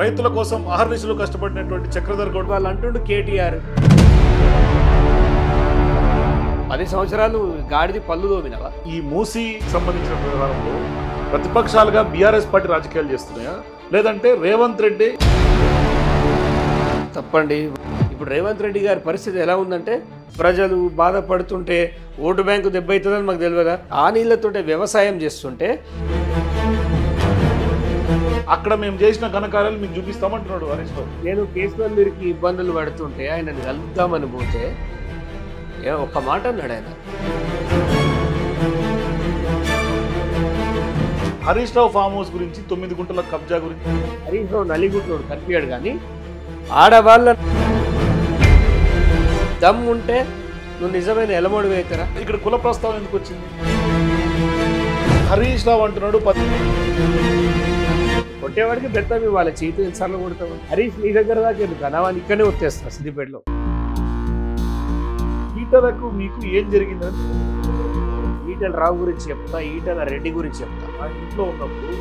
రైతుల కోసం ఆహర్నిశలు కష్టపడినటువంటి చక్రధర్ గౌడ్ వాళ్ళు అంటుండు కేటీఆర్ పది సంవత్సరాలు గాడిది పళ్ళు దోమినవా ఈ మూసి సంబంధించిన వ్యవహారంలో ప్రతిపక్షాలుగా బీఆర్ఎస్ పార్టీ రాజకీయాలు చేస్తున్నాయా లేదంటే రేవంత్ రెడ్డి తప్పండి ఇప్పుడు రేవంత్ రెడ్డి గారి పరిస్థితి ఎలా ఉందంటే ప్రజలు బాధపడుతుంటే ఓటు బ్యాంకు దెబ్బ అవుతుందని మాకు తెలియదా ఆ నీళ్ళతోటే వ్యవసాయం చేస్తుంటే అక్కడ మేము చేసిన ఘనకార్యాలు మీకు చూపిస్తామంటున్నాడు హరీష్ రావు నేను కేసులో మీరు ఇబ్బందులు పడుతుంటే ఆయనను కలుద్దామని పోతే ఒక్క మాట అన్నాడు ఆయన హరీష్ రావు ఫామ్ హౌస్ గురించి తొమ్మిది గుంటల కబ్జా గురించి హరీష్ రావు నలిగుంటున్నాడు కనిపించాడు కానీ ఆడవాళ్ళ దమ్ ఉంటే నువ్వు నిజమైన ఎలమోడు అవుతారా ఇక్కడ కుల ప్రస్తావం ఎందుకు వచ్చింది హరీష్ రావు అంటున్నాడు కొట్టేవాడికి బెత్తం ఇవ్వాలి చేతి ఎన్నిసార్లు కొడతాం హరీష్ నీ దగ్గర దాకా ఎందుకు ఇక్కడనే వచ్చేస్తా సిద్దిపేటలో ఈటలకు మీకు ఏం జరిగిందని ఈటల రావు గురించి చెప్తా ఈటల రెడ్డి గురించి చెప్తా ఆ ఇంట్లో ఉన్నప్పుడు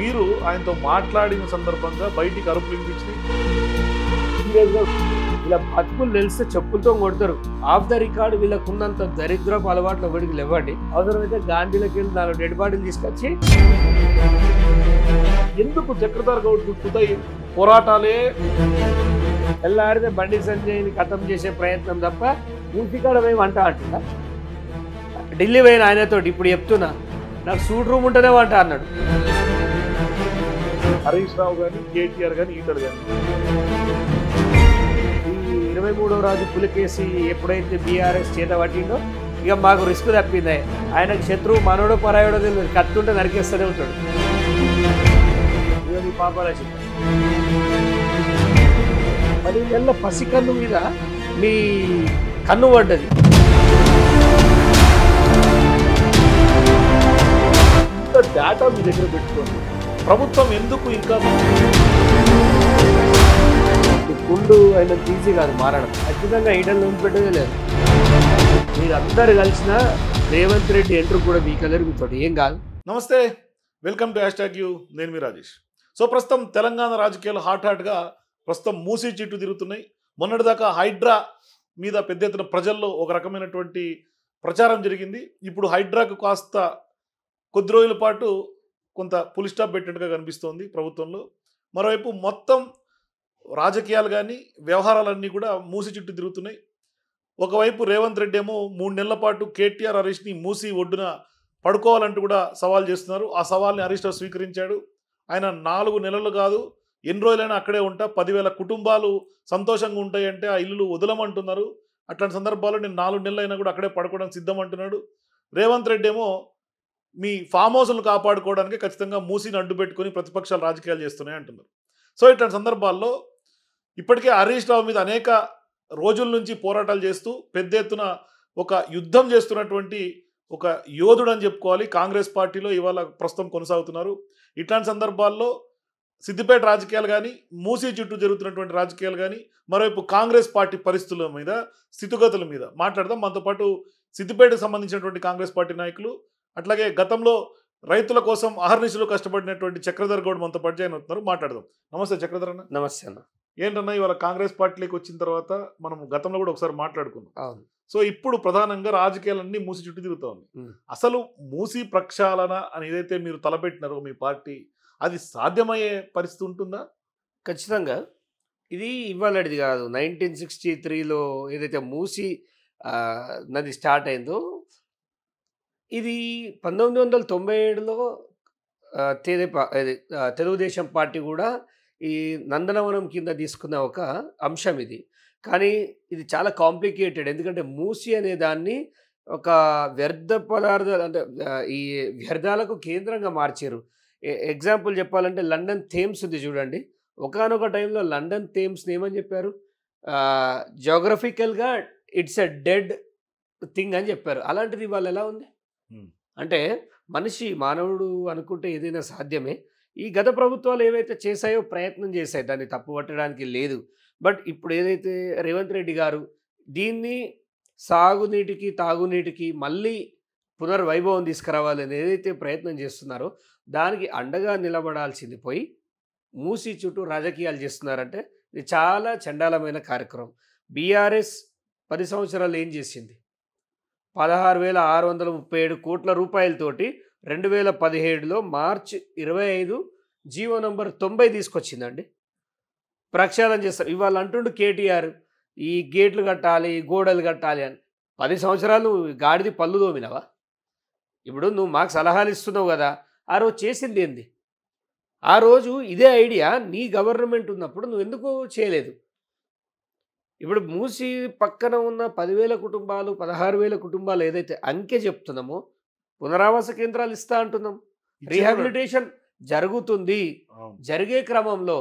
మీరు ఆయనతో మాట్లాడిన సందర్భంగా బయటికి అరుపు వినిపించింది ఇలా బతుకులు నిలిస్తే చెప్పులతో కొడతారు ఆఫ్ ద రికార్డ్ ఉన్నంత దరిద్రపు అలవాట్లు ఒకటికి లేవండి అవసరమైతే గాంధీలకు వెళ్ళి నాలుగు డెడ్ బాడీలు తీసుకొచ్చి ఎందుకు చక్రధర్ గౌడ్ చుట్టుతాయి పోరాటాలే ఎల్లారితే బండి సంజయ్ని కథం చేసే ప్రయత్నం తప్ప ఊపికాడ మేము వంట అంటున్నా ఢిల్లీ పోయిన ఆయనతో ఇప్పుడు చెప్తున్నా నాకు సూట్ రూమ్ ఉంటేనే వంట అన్నాడు హరీష్ రావు కానీ కేటీఆర్ కానీ ఈతడు కానీ ఇరవై మూడో రోజు పులికేసి ఎప్పుడైతే బీఆర్ఎస్ చేత పట్టిండో ఇక మాకు రిస్క్ తప్పింది ఆయన శత్రువు మనోడు పరాయుడు తెలియదు కత్తుంటే నరికేస్తూనే ఉంటాడు ఇది పాపరాశి మరి ఎల్ల పసి కన్ను మీద మీ కన్ను పడ్డది ఇంత డేటా మీ దగ్గర పెట్టుకోండి ప్రభుత్వం ఎందుకు ఇంకా గుండు అయినంత ఈజీ కాదు మారడం ఖచ్చితంగా ఈడలు ఉంపెట్టేదే లేదు మీరందరు కలిసిన రేవంత్ రెడ్డి ఎంటర్ కూడా మీ కలరుగుతాడు ఏం కాదు నమస్తే వెల్కమ్ టు హ్యాష్ యూ నేను మీ రాజేష్ సో ప్రస్తుతం తెలంగాణ రాజకీయాలు హాట్ హాట్గా ప్రస్తుతం మూసీ చిట్టు తిరుగుతున్నాయి మొన్నటిదాకా హైడ్రా మీద పెద్ద ఎత్తున ప్రజల్లో ఒక రకమైనటువంటి ప్రచారం జరిగింది ఇప్పుడు హైడ్రాకు కాస్త కొద్ది రోజుల పాటు కొంత పులి స్టాప్ పెట్టినట్టుగా కనిపిస్తోంది ప్రభుత్వంలో మరోవైపు మొత్తం రాజకీయాలు కానీ వ్యవహారాలన్నీ కూడా మూసి చుట్టూ తిరుగుతున్నాయి ఒకవైపు రేవంత్ రెడ్డి ఏమో మూడు నెలల పాటు కేటీఆర్ హరీష్ని మూసి ఒడ్డున పడుకోవాలంటూ కూడా సవాల్ చేస్తున్నారు ఆ సవాల్ని హరీష్ రావు స్వీకరించాడు ఆయన నాలుగు నెలలు కాదు ఎన్ని రోజులైనా అక్కడే ఉంటా పదివేల కుటుంబాలు సంతోషంగా ఉంటాయంటే ఆ ఇల్లు వదలమంటున్నారు అట్లాంటి సందర్భాల్లో నేను నాలుగు నెలలైనా కూడా అక్కడే పడుకోవడానికి సిద్ధం అంటున్నాడు రేవంత్ రెడ్డి ఏమో మీ ఫామ్ హౌస్ను కాపాడుకోవడానికి ఖచ్చితంగా మూసిని అడ్డు ప్రతిపక్షాలు రాజకీయాలు చేస్తున్నాయి అంటున్నారు సో ఇట్లాంటి సందర్భాల్లో ఇప్పటికే హరీష్ రావు మీద అనేక రోజుల నుంచి పోరాటాలు చేస్తూ పెద్ద ఎత్తున ఒక యుద్ధం చేస్తున్నటువంటి ఒక యోధుడు అని చెప్పుకోవాలి కాంగ్రెస్ పార్టీలో ఇవాళ ప్రస్తుతం కొనసాగుతున్నారు ఇట్లాంటి సందర్భాల్లో సిద్దిపేట రాజకీయాలు కానీ మూసీ చుట్టూ జరుగుతున్నటువంటి రాజకీయాలు కానీ మరోవైపు కాంగ్రెస్ పార్టీ పరిస్థితుల మీద స్థితిగతుల మీద మాట్లాడదాం మనతో పాటు సిద్దిపేటకు సంబంధించినటువంటి కాంగ్రెస్ పార్టీ నాయకులు అట్లాగే గతంలో రైతుల కోసం అహర్నిశలు కష్టపడినటువంటి చక్రధర్ గౌడ్ మనతో పాటు జాయిన్ అవుతున్నారు మాట్లాడదాం నమస్తే చక్రధర్ అన్న నమస్తే అన్న ఏంటన్నా ఇవాళ కాంగ్రెస్ పార్టీలోకి వచ్చిన తర్వాత మనం గతంలో కూడా ఒకసారి మాట్లాడుకున్నాం సో ఇప్పుడు ప్రధానంగా రాజకీయాలన్నీ మూసి చుట్టూ తిరుగుతూ అసలు మూసి ప్రక్షాళన అని ఏదైతే మీరు తలపెట్టినారో మీ పార్టీ అది సాధ్యమయ్యే పరిస్థితి ఉంటుందా ఖచ్చితంగా ఇది ఇవ్వాలడిది కాదు నైన్టీన్ సిక్స్టీ త్రీలో ఏదైతే మూసి నది స్టార్ట్ అయిందో ఇది పంతొమ్మిది వందల తొంభై ఏడులో తెలుగుదేశం పార్టీ కూడా ఈ నందనవనం కింద తీసుకున్న ఒక అంశం ఇది కానీ ఇది చాలా కాంప్లికేటెడ్ ఎందుకంటే మూసి అనే దాన్ని ఒక వ్యర్థ పదార్థాలు అంటే ఈ వ్యర్థాలకు కేంద్రంగా మార్చారు ఎగ్జాంపుల్ చెప్పాలంటే లండన్ థేమ్స్ ఉంది చూడండి ఒకనొక టైంలో లండన్ థేమ్స్ని ఏమని చెప్పారు జోగ్రఫికల్గా ఇట్స్ ఎ డెడ్ థింగ్ అని చెప్పారు అలాంటిది వాళ్ళు ఎలా ఉంది అంటే మనిషి మానవుడు అనుకుంటే ఏదైనా సాధ్యమే ఈ గత ప్రభుత్వాలు ఏవైతే చేశాయో ప్రయత్నం చేశాయి దాన్ని తప్పుపట్టడానికి లేదు బట్ ఇప్పుడు ఏదైతే రేవంత్ రెడ్డి గారు దీన్ని సాగునీటికి తాగునీటికి మళ్ళీ పునర్వైభవం తీసుకురావాలని ఏదైతే ప్రయత్నం చేస్తున్నారో దానికి అండగా నిలబడాల్సింది పోయి మూసి చుట్టూ రాజకీయాలు చేస్తున్నారంటే ఇది చాలా చండాలమైన కార్యక్రమం బీఆర్ఎస్ పది సంవత్సరాలు ఏం చేసింది పదహారు వేల ఆరు వందల ముప్పై ఏడు కోట్ల రూపాయలతోటి రెండు వేల పదిహేడులో మార్చ్ ఇరవై ఐదు జీవో నంబర్ తొంభై తీసుకొచ్చిందండి ప్రక్షాళన చేస్తారు ఇవాళ అంటుండు కేటీఆర్ ఈ గేట్లు కట్టాలి గోడలు కట్టాలి అని పది సంవత్సరాలు గాడిది పళ్ళు దోమినవా ఇప్పుడు నువ్వు మాకు సలహాలు ఇస్తున్నావు కదా ఆ రోజు చేసింది ఏంది ఆ రోజు ఇదే ఐడియా నీ గవర్నమెంట్ ఉన్నప్పుడు నువ్వు ఎందుకు చేయలేదు ఇప్పుడు మూసి పక్కన ఉన్న పదివేల కుటుంబాలు పదహారు వేల కుటుంబాలు ఏదైతే అంకె చెప్తున్నామో పునరావాస కేంద్రాలు ఇస్తా అంటున్నాం రీహాబిలిటేషన్ జరుగుతుంది జరిగే క్రమంలో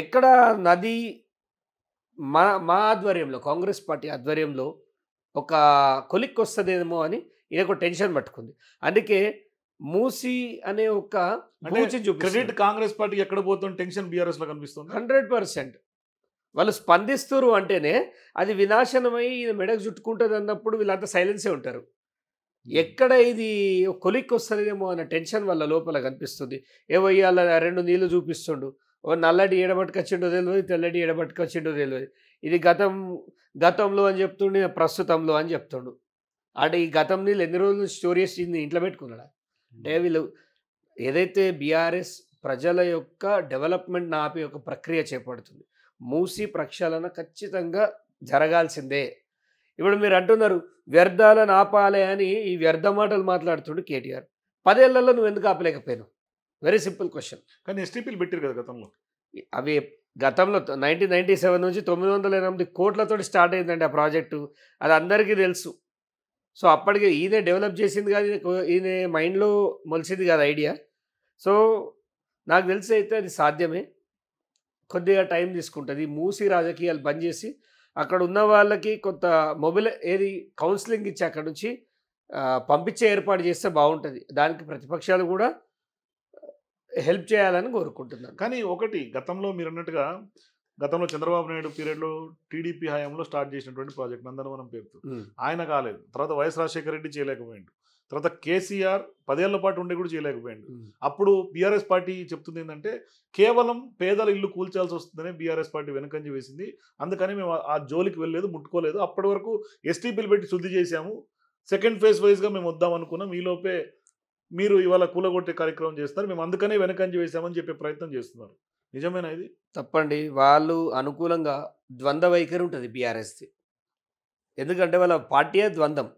ఎక్కడ నది మా మా ఆధ్వర్యంలో కాంగ్రెస్ పార్టీ ఆధ్వర్యంలో ఒక కొలిక్ వస్తుందేమో అని ఇది ఒక టెన్షన్ పట్టుకుంది అందుకే మూసి అనే ఒక క్రెడిట్ కాంగ్రెస్ పార్టీ ఎక్కడ పోతుంది టెన్షన్ బీఆర్ఎస్ లో కనిపిస్తుంది హండ్రెడ్ పర్సెంట్ వాళ్ళు స్పందిస్తారు అంటేనే అది వినాశనమై మెడకు చుట్టుకుంటుంది అన్నప్పుడు వీళ్ళంతా సైలెన్సే ఉంటారు ఎక్కడ ఇది కొలిక్కి వస్తుందేమో అన్న టెన్షన్ వల్ల లోపల కనిపిస్తుంది ఏవో ఇవాళ రెండు నీళ్లు చూపిస్తుండు ఓ నల్లటి ఎడబట్టుకొచ్చిండో తెలియదు తెల్లటి ఎడబట్టుకొచ్చిండో తెలియదు ఇది గతం గతంలో అని చెప్తుండే ప్రస్తుతంలో అని చెప్తుండు అంటే ఈ గతం నీళ్ళు ఎన్ని రోజులు స్టోర్ చేసి ఇంట్లో పెట్టుకున్నాడా అంటే వీళ్ళు ఏదైతే బీఆర్ఎస్ ప్రజల యొక్క డెవలప్మెంట్ నాపే ఒక ప్రక్రియ చేపడుతుంది మూసి ప్రక్షాళన ఖచ్చితంగా జరగాల్సిందే ఇప్పుడు మీరు అంటున్నారు వ్యర్థాలను ఆపాలి అని ఈ వ్యర్థ మాటలు మాట్లాడుతుండు కేటీఆర్ పదేళ్లలో నువ్వు ఎందుకు ఆపలేకపోయావు వెరీ సింపుల్ క్వశ్చన్ కానీ ఎస్టీపీలు పెట్టారు కదా గతంలో అవి గతంలో నైన్టీన్ నైన్టీ సెవెన్ నుంచి తొమ్మిది వందల ఎనిమిది కోట్లతో స్టార్ట్ అయిందండి ఆ ప్రాజెక్టు అది అందరికీ తెలుసు సో అప్పటికే ఈయనే డెవలప్ చేసింది కాదు ఈయన మైండ్లో మొలిసింది కాదు ఐడియా సో నాకు తెలిసి అయితే అది సాధ్యమే కొద్దిగా టైం తీసుకుంటుంది మూసి రాజకీయాలు బంద్ చేసి అక్కడ ఉన్న వాళ్ళకి కొంత మొబైల్ ఏది కౌన్సిలింగ్ ఇచ్చి అక్కడ నుంచి పంపించే ఏర్పాటు చేస్తే బాగుంటుంది దానికి ప్రతిపక్షాలు కూడా హెల్ప్ చేయాలని కోరుకుంటున్నాను కానీ ఒకటి గతంలో మీరు అన్నట్టుగా గతంలో చంద్రబాబు నాయుడు పీరియడ్లో టీడీపీ హయాంలో స్టార్ట్ చేసినటువంటి ప్రాజెక్ట్ నందనవనం పేరుతో ఆయన కాలేదు తర్వాత వైఎస్ రాజశేఖర రెడ్డి చేయలేకపోయిండు తర్వాత కేసీఆర్ పదేళ్ల పాటు ఉండే కూడా చేయలేకపోయాడు అప్పుడు బీఆర్ఎస్ పార్టీ చెప్తుంది ఏంటంటే కేవలం పేదల ఇల్లు కూల్చాల్సి వస్తుందని బీఆర్ఎస్ పార్టీ వెనకంజ వేసింది అందుకని మేము ఆ జోలికి వెళ్ళలేదు ముట్టుకోలేదు అప్పటి వరకు ఎస్టీపీలు పెట్టి శుద్ధి చేశాము సెకండ్ ఫేజ్ వైజ్గా మేము వద్దాం అనుకున్నాం ఈలోపే మీరు ఇవాళ కూలగొట్టే కార్యక్రమం చేస్తున్నారు మేము అందుకనే వెనకంజి వేశామని చెప్పే ప్రయత్నం చేస్తున్నారు నిజమేనా ఇది తప్పండి వాళ్ళు అనుకూలంగా ద్వంద్వ వైఖరి ఉంటుంది బీఆర్ఎస్ది ఎందుకంటే వాళ్ళ పార్టీయే ద్వంద్వం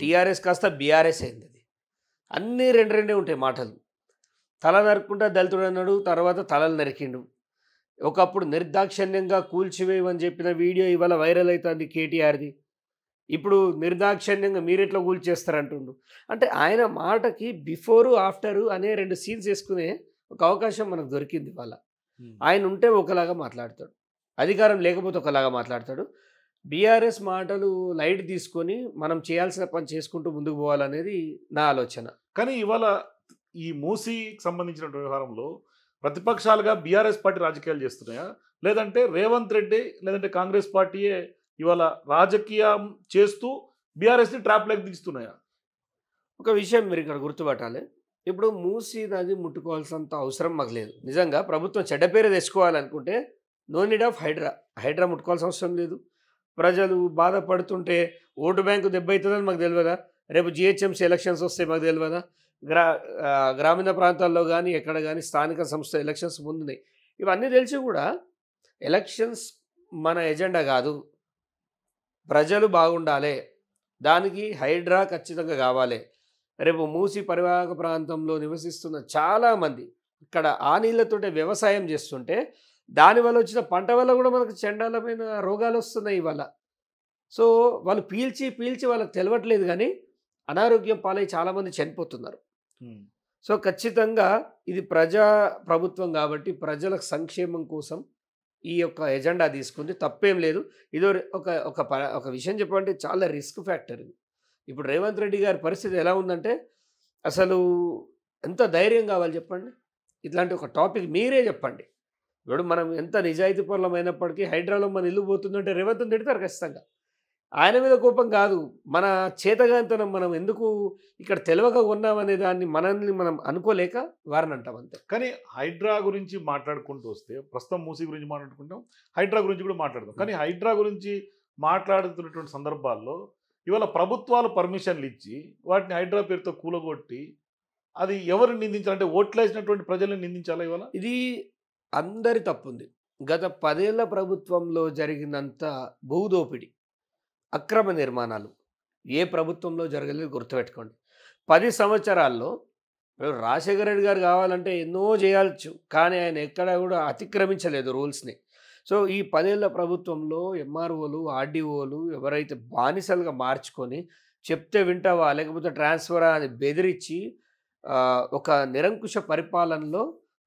టీఆర్ఎస్ కాస్త బీఆర్ఎస్ అయింది అది అన్నీ రెండు రెండే ఉంటాయి మాటలు తల నరుక్కుంటా దళితుడు అన్నాడు తర్వాత తలలు నరికిండు ఒకప్పుడు నిర్దాక్షిణ్యంగా కూల్చివేయమని చెప్పిన వీడియో ఇవాళ వైరల్ అవుతుంది కేటీఆర్ది ఇప్పుడు నిర్దాక్షిణ్యంగా మీరెట్లా కూల్చేస్తారంటుండు అంటే ఆయన మాటకి బిఫోరు ఆఫ్టరు అనే రెండు సీన్స్ వేసుకునే ఒక అవకాశం మనకు దొరికింది ఇవాళ ఆయన ఉంటే ఒకలాగా మాట్లాడతాడు అధికారం లేకపోతే ఒకలాగా మాట్లాడతాడు బీఆర్ఎస్ మాటలు లైట్ తీసుకొని మనం చేయాల్సిన పని చేసుకుంటూ ముందుకు పోవాలనేది నా ఆలోచన కానీ ఇవాళ ఈ మూసీకి సంబంధించిన వ్యవహారంలో ప్రతిపక్షాలుగా బీఆర్ఎస్ పార్టీ రాజకీయాలు చేస్తున్నాయా లేదంటే రేవంత్ రెడ్డి లేదంటే కాంగ్రెస్ పార్టీయే ఇవాళ రాజకీయం చేస్తూ బీఆర్ఎస్ని ట్రాప్ లెక్ దిగుతున్నాయా ఒక విషయం మీరు ఇక్కడ గుర్తుపెట్టాలి ఇప్పుడు మూసీ నది ముట్టుకోవాల్సినంత అవసరం మాకు లేదు నిజంగా ప్రభుత్వం చెడ్డ పేరు తెచ్చుకోవాలనుకుంటే no need of HYDRAA HYDRAA ముట్టుకోవాల్సిన అవసరం లేదు ప్రజలు బాధపడుతుంటే ఓటు బ్యాంకు దెబ్బ అవుతుందని మాకు తెలియదా రేపు జిహెచ్ఎంసీ ఎలక్షన్స్ వస్తాయి మాకు తెలియదా గ్రా గ్రామీణ ప్రాంతాల్లో కానీ ఎక్కడ కానీ స్థానిక సంస్థ ఎలక్షన్స్ ముందున్నాయి ఇవన్నీ తెలిసి కూడా ఎలక్షన్స్ మన ఎజెండా కాదు ప్రజలు బాగుండాలి దానికి హైడ్రా ఖచ్చితంగా కావాలి రేపు మూసి పరివాహక ప్రాంతంలో నివసిస్తున్న చాలామంది ఇక్కడ ఆ నీళ్ళతోటే వ్యవసాయం చేస్తుంటే దానివల్ల వచ్చిన పంట వల్ల కూడా మనకు చండాలమైన రోగాలు వస్తున్నాయి ఇవాళ సో వాళ్ళు పీల్చి పీల్చి వాళ్ళకి తెలవట్లేదు కానీ అనారోగ్యం పాలై చాలామంది చనిపోతున్నారు సో ఖచ్చితంగా ఇది ప్రజా ప్రభుత్వం కాబట్టి ప్రజల సంక్షేమం కోసం ఈ యొక్క ఎజెండా తీసుకుంది తప్పేం లేదు ఇదో ఒక ఒక ఒక విషయం చెప్పాలంటే చాలా రిస్క్ ఫ్యాక్టర్ ఇది ఇప్పుడు రేవంత్ రెడ్డి గారి పరిస్థితి ఎలా ఉందంటే అసలు ఎంత ధైర్యం కావాలి చెప్పండి ఇట్లాంటి ఒక టాపిక్ మీరే చెప్పండి ఇప్పుడు మనం ఎంత నిజాయితీ పరులమైనప్పటికీ హైడ్రాలో మన ఇల్లు పోతుందంటే రేవంత్ని తిడతారు ఖచ్చితంగా ఆయన మీద కోపం కాదు మన చేతగాంతనం మనం ఎందుకు ఇక్కడ తెలివగా ఉన్నామనే దాన్ని మనల్ని మనం అనుకోలేక వారని అంటాం అంతే కానీ హైడ్రా గురించి మాట్లాడుకుంటూ వస్తే ప్రస్తుతం మూసీ గురించి మాట్లాడుకుంటాం హైడ్రా గురించి కూడా మాట్లాడదాం కానీ హైడ్రా గురించి మాట్లాడుతున్నటువంటి సందర్భాల్లో ఇవాళ ప్రభుత్వాలు పర్మిషన్లు ఇచ్చి వాటిని హైడ్రా పేరుతో కూలగొట్టి అది ఎవరు నిందించాలంటే ఓట్లేసినటువంటి ప్రజలను నిందించాలా ఇవాళ ఇది అందరి తప్పుంది గత పదేళ్ల ప్రభుత్వంలో జరిగినంత భూదోపిడి అక్రమ నిర్మాణాలు ఏ ప్రభుత్వంలో జరగలేదు గుర్తుపెట్టుకోండి పది సంవత్సరాల్లో రాజశేఖర రెడ్డి గారు కావాలంటే ఎన్నో చేయవచ్చు కానీ ఆయన ఎక్కడా కూడా అతిక్రమించలేదు రూల్స్ని సో ఈ పదేళ్ల ప్రభుత్వంలో ఎంఆర్ఓలు ఆర్డీఓలు ఎవరైతే బానిసలుగా మార్చుకొని చెప్తే వింటావా లేకపోతే ట్రాన్స్ఫర్ అని బెదిరించి ఒక నిరంకుశ పరిపాలనలో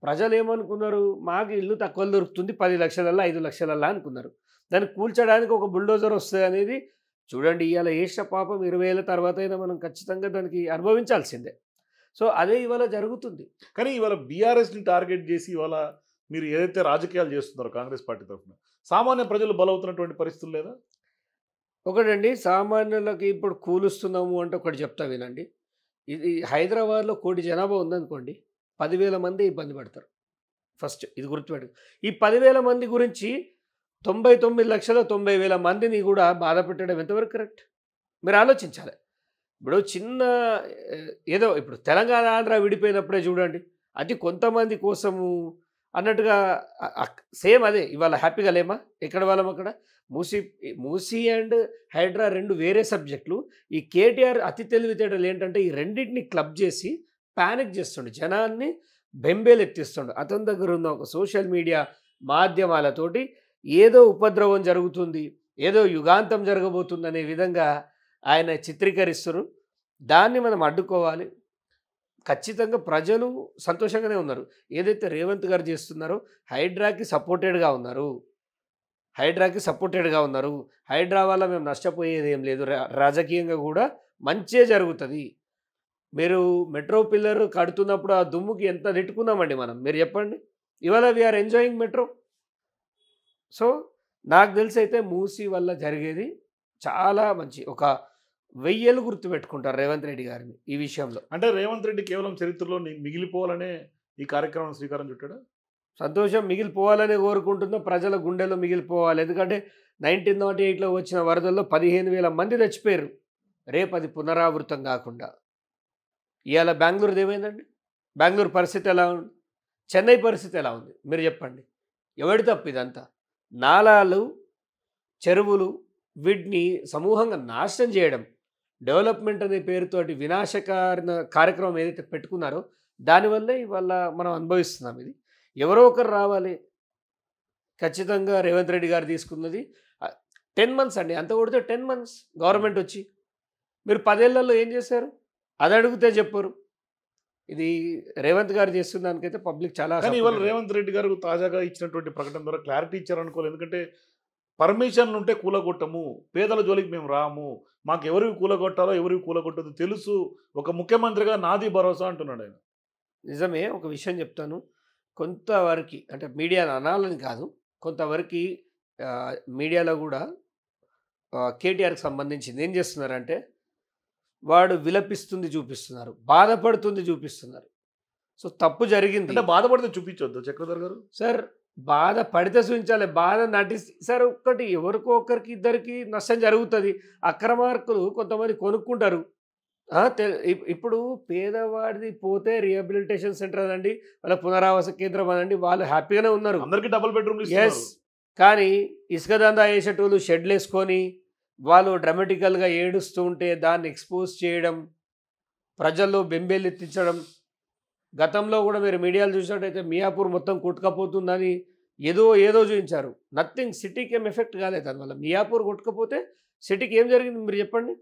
ప్రజలు ఏమనుకున్నారు మాకు ఇల్లు తక్కువ దొరుకుతుంది పది లక్షలల్లా ఐదు లక్షలల్లా అనుకున్నారు దాన్ని కూల్చడానికి ఒక బుల్డోజర్ వస్తుంది అనేది చూడండి ఇవాళ ఏష పాపం ఇరవై ఏళ్ళ తర్వాత అయినా మనం ఖచ్చితంగా దానికి అనుభవించాల్సిందే సో అదే ఇవాళ జరుగుతుంది కానీ ఇవాళ బీఆర్ఎస్ని టార్గెట్ చేసి ఇవాళ మీరు ఏదైతే రాజకీయాలు చేస్తున్నారో కాంగ్రెస్ పార్టీ తరఫున సామాన్య ప్రజలు బలవుతున్నటువంటి పరిస్థితులు లేదా ఒకటండి సామాన్యులకి ఇప్పుడు కూలుస్తున్నాము అంటే ఒకటి చెప్తా వినండి ఇది హైదరాబాద్లో కోటి జనాభా ఉందనుకోండి పదివేల మంది ఇబ్బంది పడతారు ఫస్ట్ ఇది గుర్తుపెట్టు ఈ పదివేల మంది గురించి తొంభై తొమ్మిది లక్షల తొంభై వేల మందిని కూడా బాధ పెట్టడం ఎంతవరకు కరెక్ట్ మీరు ఆలోచించాలి ఇప్పుడు చిన్న ఏదో ఇప్పుడు తెలంగాణ ఆంధ్ర విడిపోయినప్పుడే చూడండి అది కొంతమంది కోసము అన్నట్టుగా సేమ్ అదే ఇవాళ హ్యాపీగా లేమా ఎక్కడ వాళ్ళం అక్కడ మూసీ మూసీ అండ్ హైడ్రా రెండు వేరే సబ్జెక్టులు ఈ కేటీఆర్ అతి తెలివితేటలు ఏంటంటే ఈ రెండింటిని క్లబ్ చేసి ప్యానిక్ చేస్తుండు జనాన్ని బెంబేలెత్తిస్తుండు అతని దగ్గర ఉన్న ఒక సోషల్ మీడియా మాధ్యమాలతోటి ఏదో ఉపద్రవం జరుగుతుంది ఏదో యుగాంతం జరగబోతుందనే విధంగా ఆయన చిత్రీకరిస్తారు దాన్ని మనం అడ్డుకోవాలి ఖచ్చితంగా ప్రజలు సంతోషంగానే ఉన్నారు ఏదైతే రేవంత్ గారు చేస్తున్నారో హైడ్రాకి సపోర్టెడ్గా ఉన్నారు హైడ్రాకి సపోర్టెడ్గా ఉన్నారు హైడ్రా వల్ల మేము నష్టపోయేది ఏం లేదు రాజకీయంగా కూడా మంచే జరుగుతుంది మీరు మెట్రో పిల్లర్ కడుతున్నప్పుడు ఆ దుమ్ముకి ఎంత తిట్టుకున్నామండి మనం మీరు చెప్పండి ఇవాళ వీఆర్ ఎంజాయింగ్ మెట్రో సో నాకు తెలిసి అయితే మూసీ వల్ల జరిగేది చాలా మంచి ఒక వెయ్యేళ్ళు గుర్తుపెట్టుకుంటారు రేవంత్ రెడ్డి గారిని ఈ విషయంలో అంటే రేవంత్ రెడ్డి కేవలం చరిత్రలో మిగిలిపోవాలనే ఈ కార్యక్రమం స్వీకారం చుట్టాడు సంతోషం మిగిలిపోవాలని కోరుకుంటుందో ప్రజల గుండెలో మిగిలిపోవాలి ఎందుకంటే నైన్టీన్ నాట్ ఎయిట్లో వచ్చిన వరదల్లో పదిహేను వేల మంది చచ్చిపోయారు రేపు అది పునరావృతం కాకుండా ఇవాళ బెంగళూరుది ఏమైందండి బెంగళూరు పరిస్థితి ఎలా ఉంది చెన్నై పరిస్థితి ఎలా ఉంది మీరు చెప్పండి ఎవడి తప్పు ఇదంతా నాలాలు చెరువులు వీటిని సమూహంగా నాశనం చేయడం డెవలప్మెంట్ అనే పేరుతోటి వినాశకార కార్యక్రమం ఏదైతే పెట్టుకున్నారో దానివల్లే ఇవాళ మనం అనుభవిస్తున్నాం ఇది ఎవరో ఒకరు రావాలి ఖచ్చితంగా రేవంత్ రెడ్డి గారు తీసుకున్నది టెన్ మంత్స్ అండి అంత కొడితే టెన్ మంత్స్ గవర్నమెంట్ వచ్చి మీరు పదేళ్లలో ఏం చేశారు అది అడిగితే చెప్పరు ఇది రేవంత్ గారు చేస్తున్న దానికైతే పబ్లిక్ చాలా కానీ ఇవాళ రేవంత్ రెడ్డి గారు తాజాగా ఇచ్చినటువంటి ప్రకటన ద్వారా క్లారిటీ ఇచ్చారనుకోవాలి ఎందుకంటే పర్మిషన్లు ఉంటే కూలగొట్టము పేదల జోలికి మేము రాము మాకు ఎవరికి కూలగొట్టాలో ఎవరికి కూలగొట్టదు తెలుసు ఒక ముఖ్యమంత్రిగా నాది భరోసా అంటున్నాడు ఆయన నిజమే ఒక విషయం చెప్తాను కొంతవరకు అంటే మీడియాను అనాలని కాదు కొంతవరకు మీడియాలో కూడా కేటీఆర్కి సంబంధించింది ఏం చేస్తున్నారంటే వాడు విలపిస్తుంది చూపిస్తున్నారు బాధపడుతుంది చూపిస్తున్నారు సో తప్పు జరిగింది అంటే బాధపడితే చూపించొద్దు చక్రధర్ గారు సార్ బాధ పడితే చూపించాలి బాధ నటి సార్ ఒక్కటి ఎవరికో ఒకరికి ఇద్దరికి నష్టం జరుగుతుంది అక్రమార్కులు కొంతమంది కొనుక్కుంటారు ఇప్పుడు పేదవాడిది పోతే రిహాబిలిటేషన్ సెంటర్ అనండి వాళ్ళ పునరావాస కేంద్రం అనండి వాళ్ళు హ్యాపీగానే ఉన్నారు అందరికీ డబుల్ బెడ్రూమ్ ఎస్ కానీ ఇసుక దందా వేసేటోళ్ళు షెడ్లు వేసుకొని వాళ్ళు డ్రమటికల్గా ఏడుస్తూ ఉంటే దాన్ని ఎక్స్పోజ్ చేయడం ప్రజల్లో బెంబేలెత్తించడం గతంలో కూడా మీరు మీడియాలు చూసినట్టయితే మియాపూర్ మొత్తం కొట్టుకపోతుందని ఏదో ఏదో చూపించారు నథింగ్ సిటీకి ఏం ఎఫెక్ట్ కాలేదు దానివల్ల మియాపూర్ కొట్టుకపోతే సిటీకి ఏం జరిగింది మీరు చెప్పండి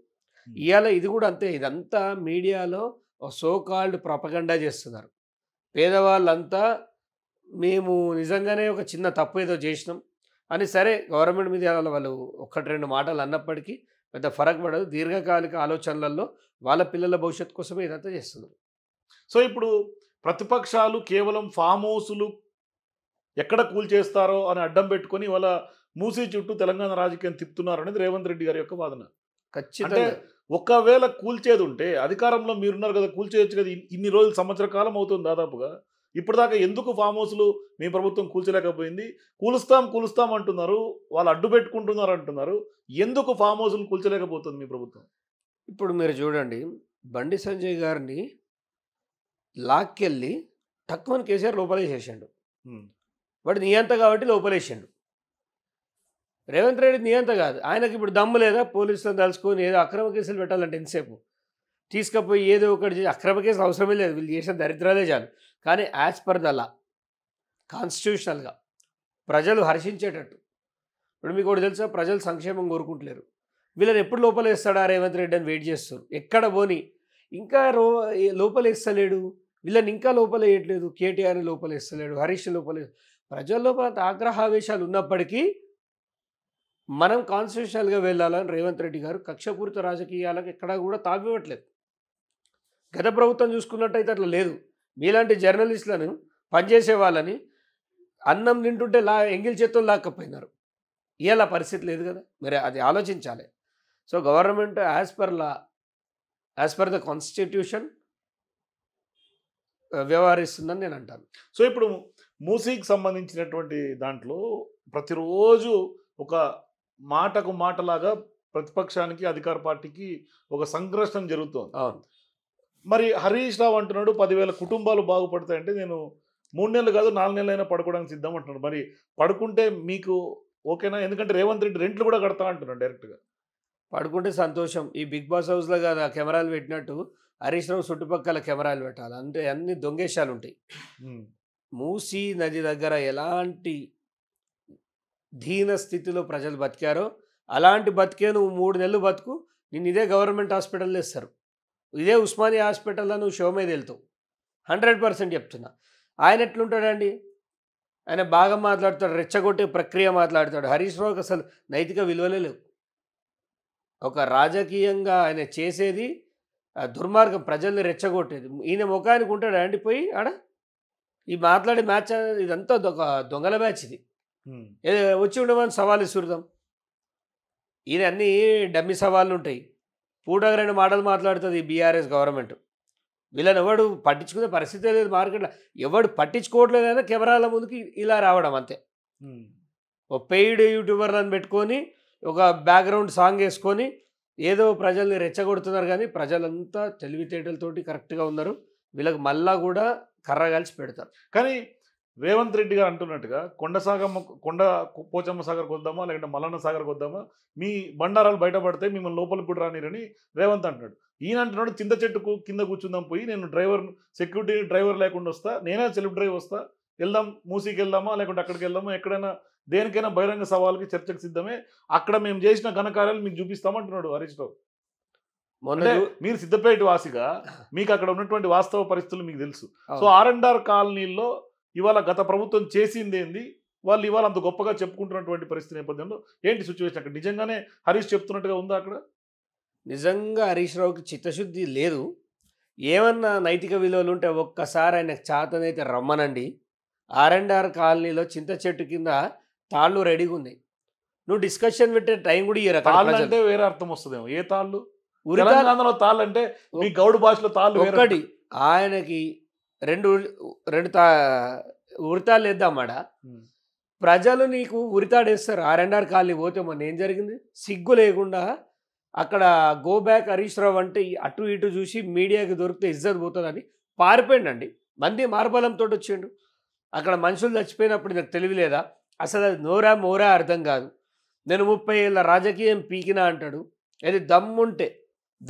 ఇవాళ ఇది కూడా అంతే ఇదంతా మీడియాలో సో కాల్డ్ ప్రపగండా చేస్తున్నారు పేదవాళ్ళంతా మేము నిజంగానే ఒక చిన్న తప్పు ఏదో చేసినాం అని సరే గవర్నమెంట్ మీద వాళ్ళు ఒక్కటి రెండు మాటలు అన్నప్పటికీ పెద్ద ఫరక్ పడదు దీర్ఘకాలిక ఆలోచనలలో వాళ్ళ పిల్లల భవిష్యత్తు కోసమే ఇదంతా చేస్తున్నారు సో ఇప్పుడు ప్రతిపక్షాలు కేవలం ఫామ్ హౌసులు ఎక్కడ కూల్చేస్తారో అని అడ్డం పెట్టుకొని వాళ్ళ మూసీ చుట్టూ తెలంగాణ రాజకీయం తిప్పుతున్నారు అనేది రేవంత్ రెడ్డి గారి యొక్క వాదన ఖచ్చితంగా ఒకవేళ కూల్చేది ఉంటే అధికారంలో మీరున్నారు కదా కూల్చేయచ్చు కదా ఇన్ని రోజులు సంవత్సర కాలం అవుతుంది దాదాపుగా ఇప్పటిదాకా ఎందుకు ఫామ్ హౌస్లు మీ ప్రభుత్వం కూల్చలేకపోయింది కూలుస్తాం కూలుస్తాం అంటున్నారు వాళ్ళు అడ్డు పెట్టుకుంటున్నారు అంటున్నారు ఎందుకు ఫామ్ హౌస్లు కూల్చలేకపోతుంది మీ ప్రభుత్వం ఇప్పుడు మీరు చూడండి బండి సంజయ్ గారిని లాక్కెళ్ళి తక్కువని కేసీఆర్ లోపలేసేసాడు వాడు నియంత కాబట్టి లోపలేసాడు రేవంత్ రెడ్డి నియంత కాదు ఆయనకి ఇప్పుడు దమ్ము లేదా పోలీసులను తలుచుకొని ఏదో అక్రమ కేసులు పెట్టాలంటే ఎంతసేపు తీసుకుపోయి ఏదో ఒకటి అక్రమ కేసులు అవసరమే లేదు వీళ్ళు చేసిన దరిద్రాలే చాలు కానీ యాజ్ పర్ ద లా కాన్స్టిట్యూషనల్గా ప్రజలు హర్షించేటట్టు ఇప్పుడు మీకు ఒకటి తెలుసా ప్రజలు సంక్షేమం కోరుకుంటలేరు వీళ్ళని ఎప్పుడు లోపలేస్తాడా రేవంత్ రెడ్డి అని వెయిట్ చేస్తారు ఎక్కడ పోని ఇంకా రో లోపలేస్తలేడు వీళ్ళని ఇంకా లోపలేయట్లేదు లోపల లోపలేస్తలేడు హరీష్ లోపలే ప్రజల లోపల ఆగ్రహావేశాలు ఉన్నప్పటికీ మనం కాన్స్టిట్యూషనల్గా వెళ్ళాలని రేవంత్ రెడ్డి గారు కక్షపూరిత రాజకీయాలకు ఎక్కడా కూడా తాగివ్వట్లేదు గత ప్రభుత్వం చూసుకున్నట్టయితే అట్లా లేదు మీలాంటి జర్నలిస్టులను పనిచేసే వాళ్ళని అన్నం తింటుంటే లా ఎంగిల్ చేత్తో లాక్కపోయినారు ఇవాళ పరిస్థితి లేదు కదా మరి అది ఆలోచించాలి so government as per law as per the constitution వ్యవహరిస్తుందని నేను అంటాను సో ఇప్పుడు మూసీకి సంబంధించినటువంటి దాంట్లో ప్రతిరోజు ఒక మాటకు మాటలాగా ప్రతిపక్షానికి అధికార పార్టీకి ఒక సంఘర్షణ జరుగుతుంది మరి హరీష్ రావు అంటున్నాడు పదివేల కుటుంబాలు బాగుపడతాయంటే నేను మూడు నెలలు కాదు నాలుగు నెలలైనా పడుకోవడానికి సిద్ధం అంటున్నాడు మరి పడుకుంటే మీకు ఓకేనా ఎందుకంటే రేవంత్ రెడ్డి రెంట్లు కూడా కడతా అంటున్నాడు డైరెక్ట్గా పడుకుంటే సంతోషం ఈ బిగ్ బాస్ హౌస్లో కాదు ఆ కెమెరాలు పెట్టినట్టు హరీష్ రావు చుట్టుపక్కల కెమెరాలు పెట్టాలి అంటే అన్ని దొంగేశాలు ఉంటాయి మూసీ నది దగ్గర ఎలాంటి ధీన స్థితిలో ప్రజలు బతికారో అలాంటి బతికే నువ్వు మూడు నెలలు బతుకు నిన్ను ఇదే గవర్నమెంట్ హాస్పిటల్లో ఇస్తారు ఇదే ఉస్మానియా హాస్పిటల్లో నువ్వు షో మీద వెళ్తావు హండ్రెడ్ పర్సెంట్ చెప్తున్నా ఆయన ఎట్లుంటాడండి ఆయన బాగా మాట్లాడతాడు రెచ్చగొట్టే ప్రక్రియ మాట్లాడతాడు హరీష్ రావుకి అసలు నైతిక విలువలే లేవు ఒక రాజకీయంగా ఆయన చేసేది దుర్మార్గం ప్రజల్ని రెచ్చగొట్టేది ఈయన ముఖానికి ఉంటాడు అండి పోయి ఆడ ఈ మాట్లాడే మ్యాచ్ ఇదంతా ఒక దొంగల మ్యాచ్ ఇది వచ్చి ఉండమని సవాలు చూద్దాం ఈయన అన్నీ డమ్మి సవాళ్ళు ఉంటాయి పూటకు రెండు మాటలు మాట్లాడుతుంది బీఆర్ఎస్ గవర్నమెంట్ వీళ్ళని ఎవడు పట్టించుకునే పరిస్థితే లేదు మార్కెట్లో ఎవడు పట్టించుకోవట్లేదైనా కెమెరాల ముందుకి ఇలా రావడం అంతే ఒక పెయిడ్ యూట్యూబర్లను పెట్టుకొని ఒక బ్యాక్గ్రౌండ్ సాంగ్ వేసుకొని ఏదో ప్రజల్ని రెచ్చగొడుతున్నారు కానీ ప్రజలంతా తెలివితేటలతోటి కరెక్ట్గా ఉన్నారు వీళ్ళకి మళ్ళా కూడా కర్ర కలిసి పెడతారు కానీ రేవంత్ రెడ్డి గారు అంటున్నట్టుగా కొండసాగర్ కొండ పోచమ్మ సాగర్కి వద్దామా లేకుంటే మల్లన్న సాగర్కి వద్దామా మీ బండారాలు బయటపడితే మిమ్మల్ని లోపలికి కూడా రానిరని రేవంత్ అంటున్నాడు ఈయన అంటున్నాడు చింత చెట్టుకు కింద కూర్చుందాం పోయి నేను డ్రైవర్ సెక్యూరిటీ డ్రైవర్ లేకుండా వస్తా నేనే సెల్ఫ్ డ్రైవ్ వస్తా వెళ్దాం మూసీకి వెళ్దామా లేకుంటే అక్కడికి వెళ్దామా ఎక్కడైనా దేనికైనా బహిరంగ సవాల్కి చర్చకు సిద్ధమే అక్కడ మేము చేసిన ఘనకార్యాలు మీకు చూపిస్తామంటున్నాడు హరీష్ రావు మీరు సిద్ధపేట వాసిగా మీకు అక్కడ ఉన్నటువంటి వాస్తవ పరిస్థితులు మీకు తెలుసు సో ఆర్ అండ్ ఆర్ కాలనీలో ఇవాళ గత ప్రభుత్వం చేసింది ఏంది వాళ్ళు ఇవాళ అంత గొప్పగా చెప్పుకుంటున్నటువంటి పరిస్థితి నేపథ్యంలో ఏంటి సిచ్యువేషన్ అక్కడ నిజంగానే హరీష్ చెప్తున్నట్టుగా ఉందా అక్కడ నిజంగా హరీష్ రావుకి చిత్తశుద్ధి లేదు ఏమన్నా నైతిక విలువలు ఉంటే ఒక్కసారి ఆయన చాతనైతే రమ్మనండి ఆర్ అండ్ ఆర్ కాలనీలో చింత చెట్టు కింద తాళ్ళు రెడీగా ఉన్నాయి నువ్వు డిస్కషన్ పెట్టే టైం కూడా ఇయ్యరా తాళ్ళు అంటే వేరే అర్థం వస్తుందేమో ఏ తాళ్ళు తెలంగాణలో తాళ్ళు అంటే గౌడ్ భాషలో తాళ్ళు ఒకటి ఆయనకి రెండు రెండు తా ఉరితాలు వేద్దామాడ ప్రజలు నీకు ఉరితాడేస్తారు ఆర్ఎన్ఆర్ కాలనీ పోతే మొన్న ఏం జరిగింది సిగ్గు లేకుండా అక్కడ గో బ్యాక్ హరీష్ రావు అంటే అటు ఇటు చూసి మీడియాకి దొరికితే ఇజ్జత్ పోతుందని పారిపోయిండండి మంది మార్బలంతో వచ్చిండు అక్కడ మనుషులు చచ్చిపోయినప్పుడు నాకు లేదా అసలు అది నోరా మోరా అర్థం కాదు నేను ముప్పై ఏళ్ళ రాజకీయం పీకినా అంటాడు అది దమ్ముంటే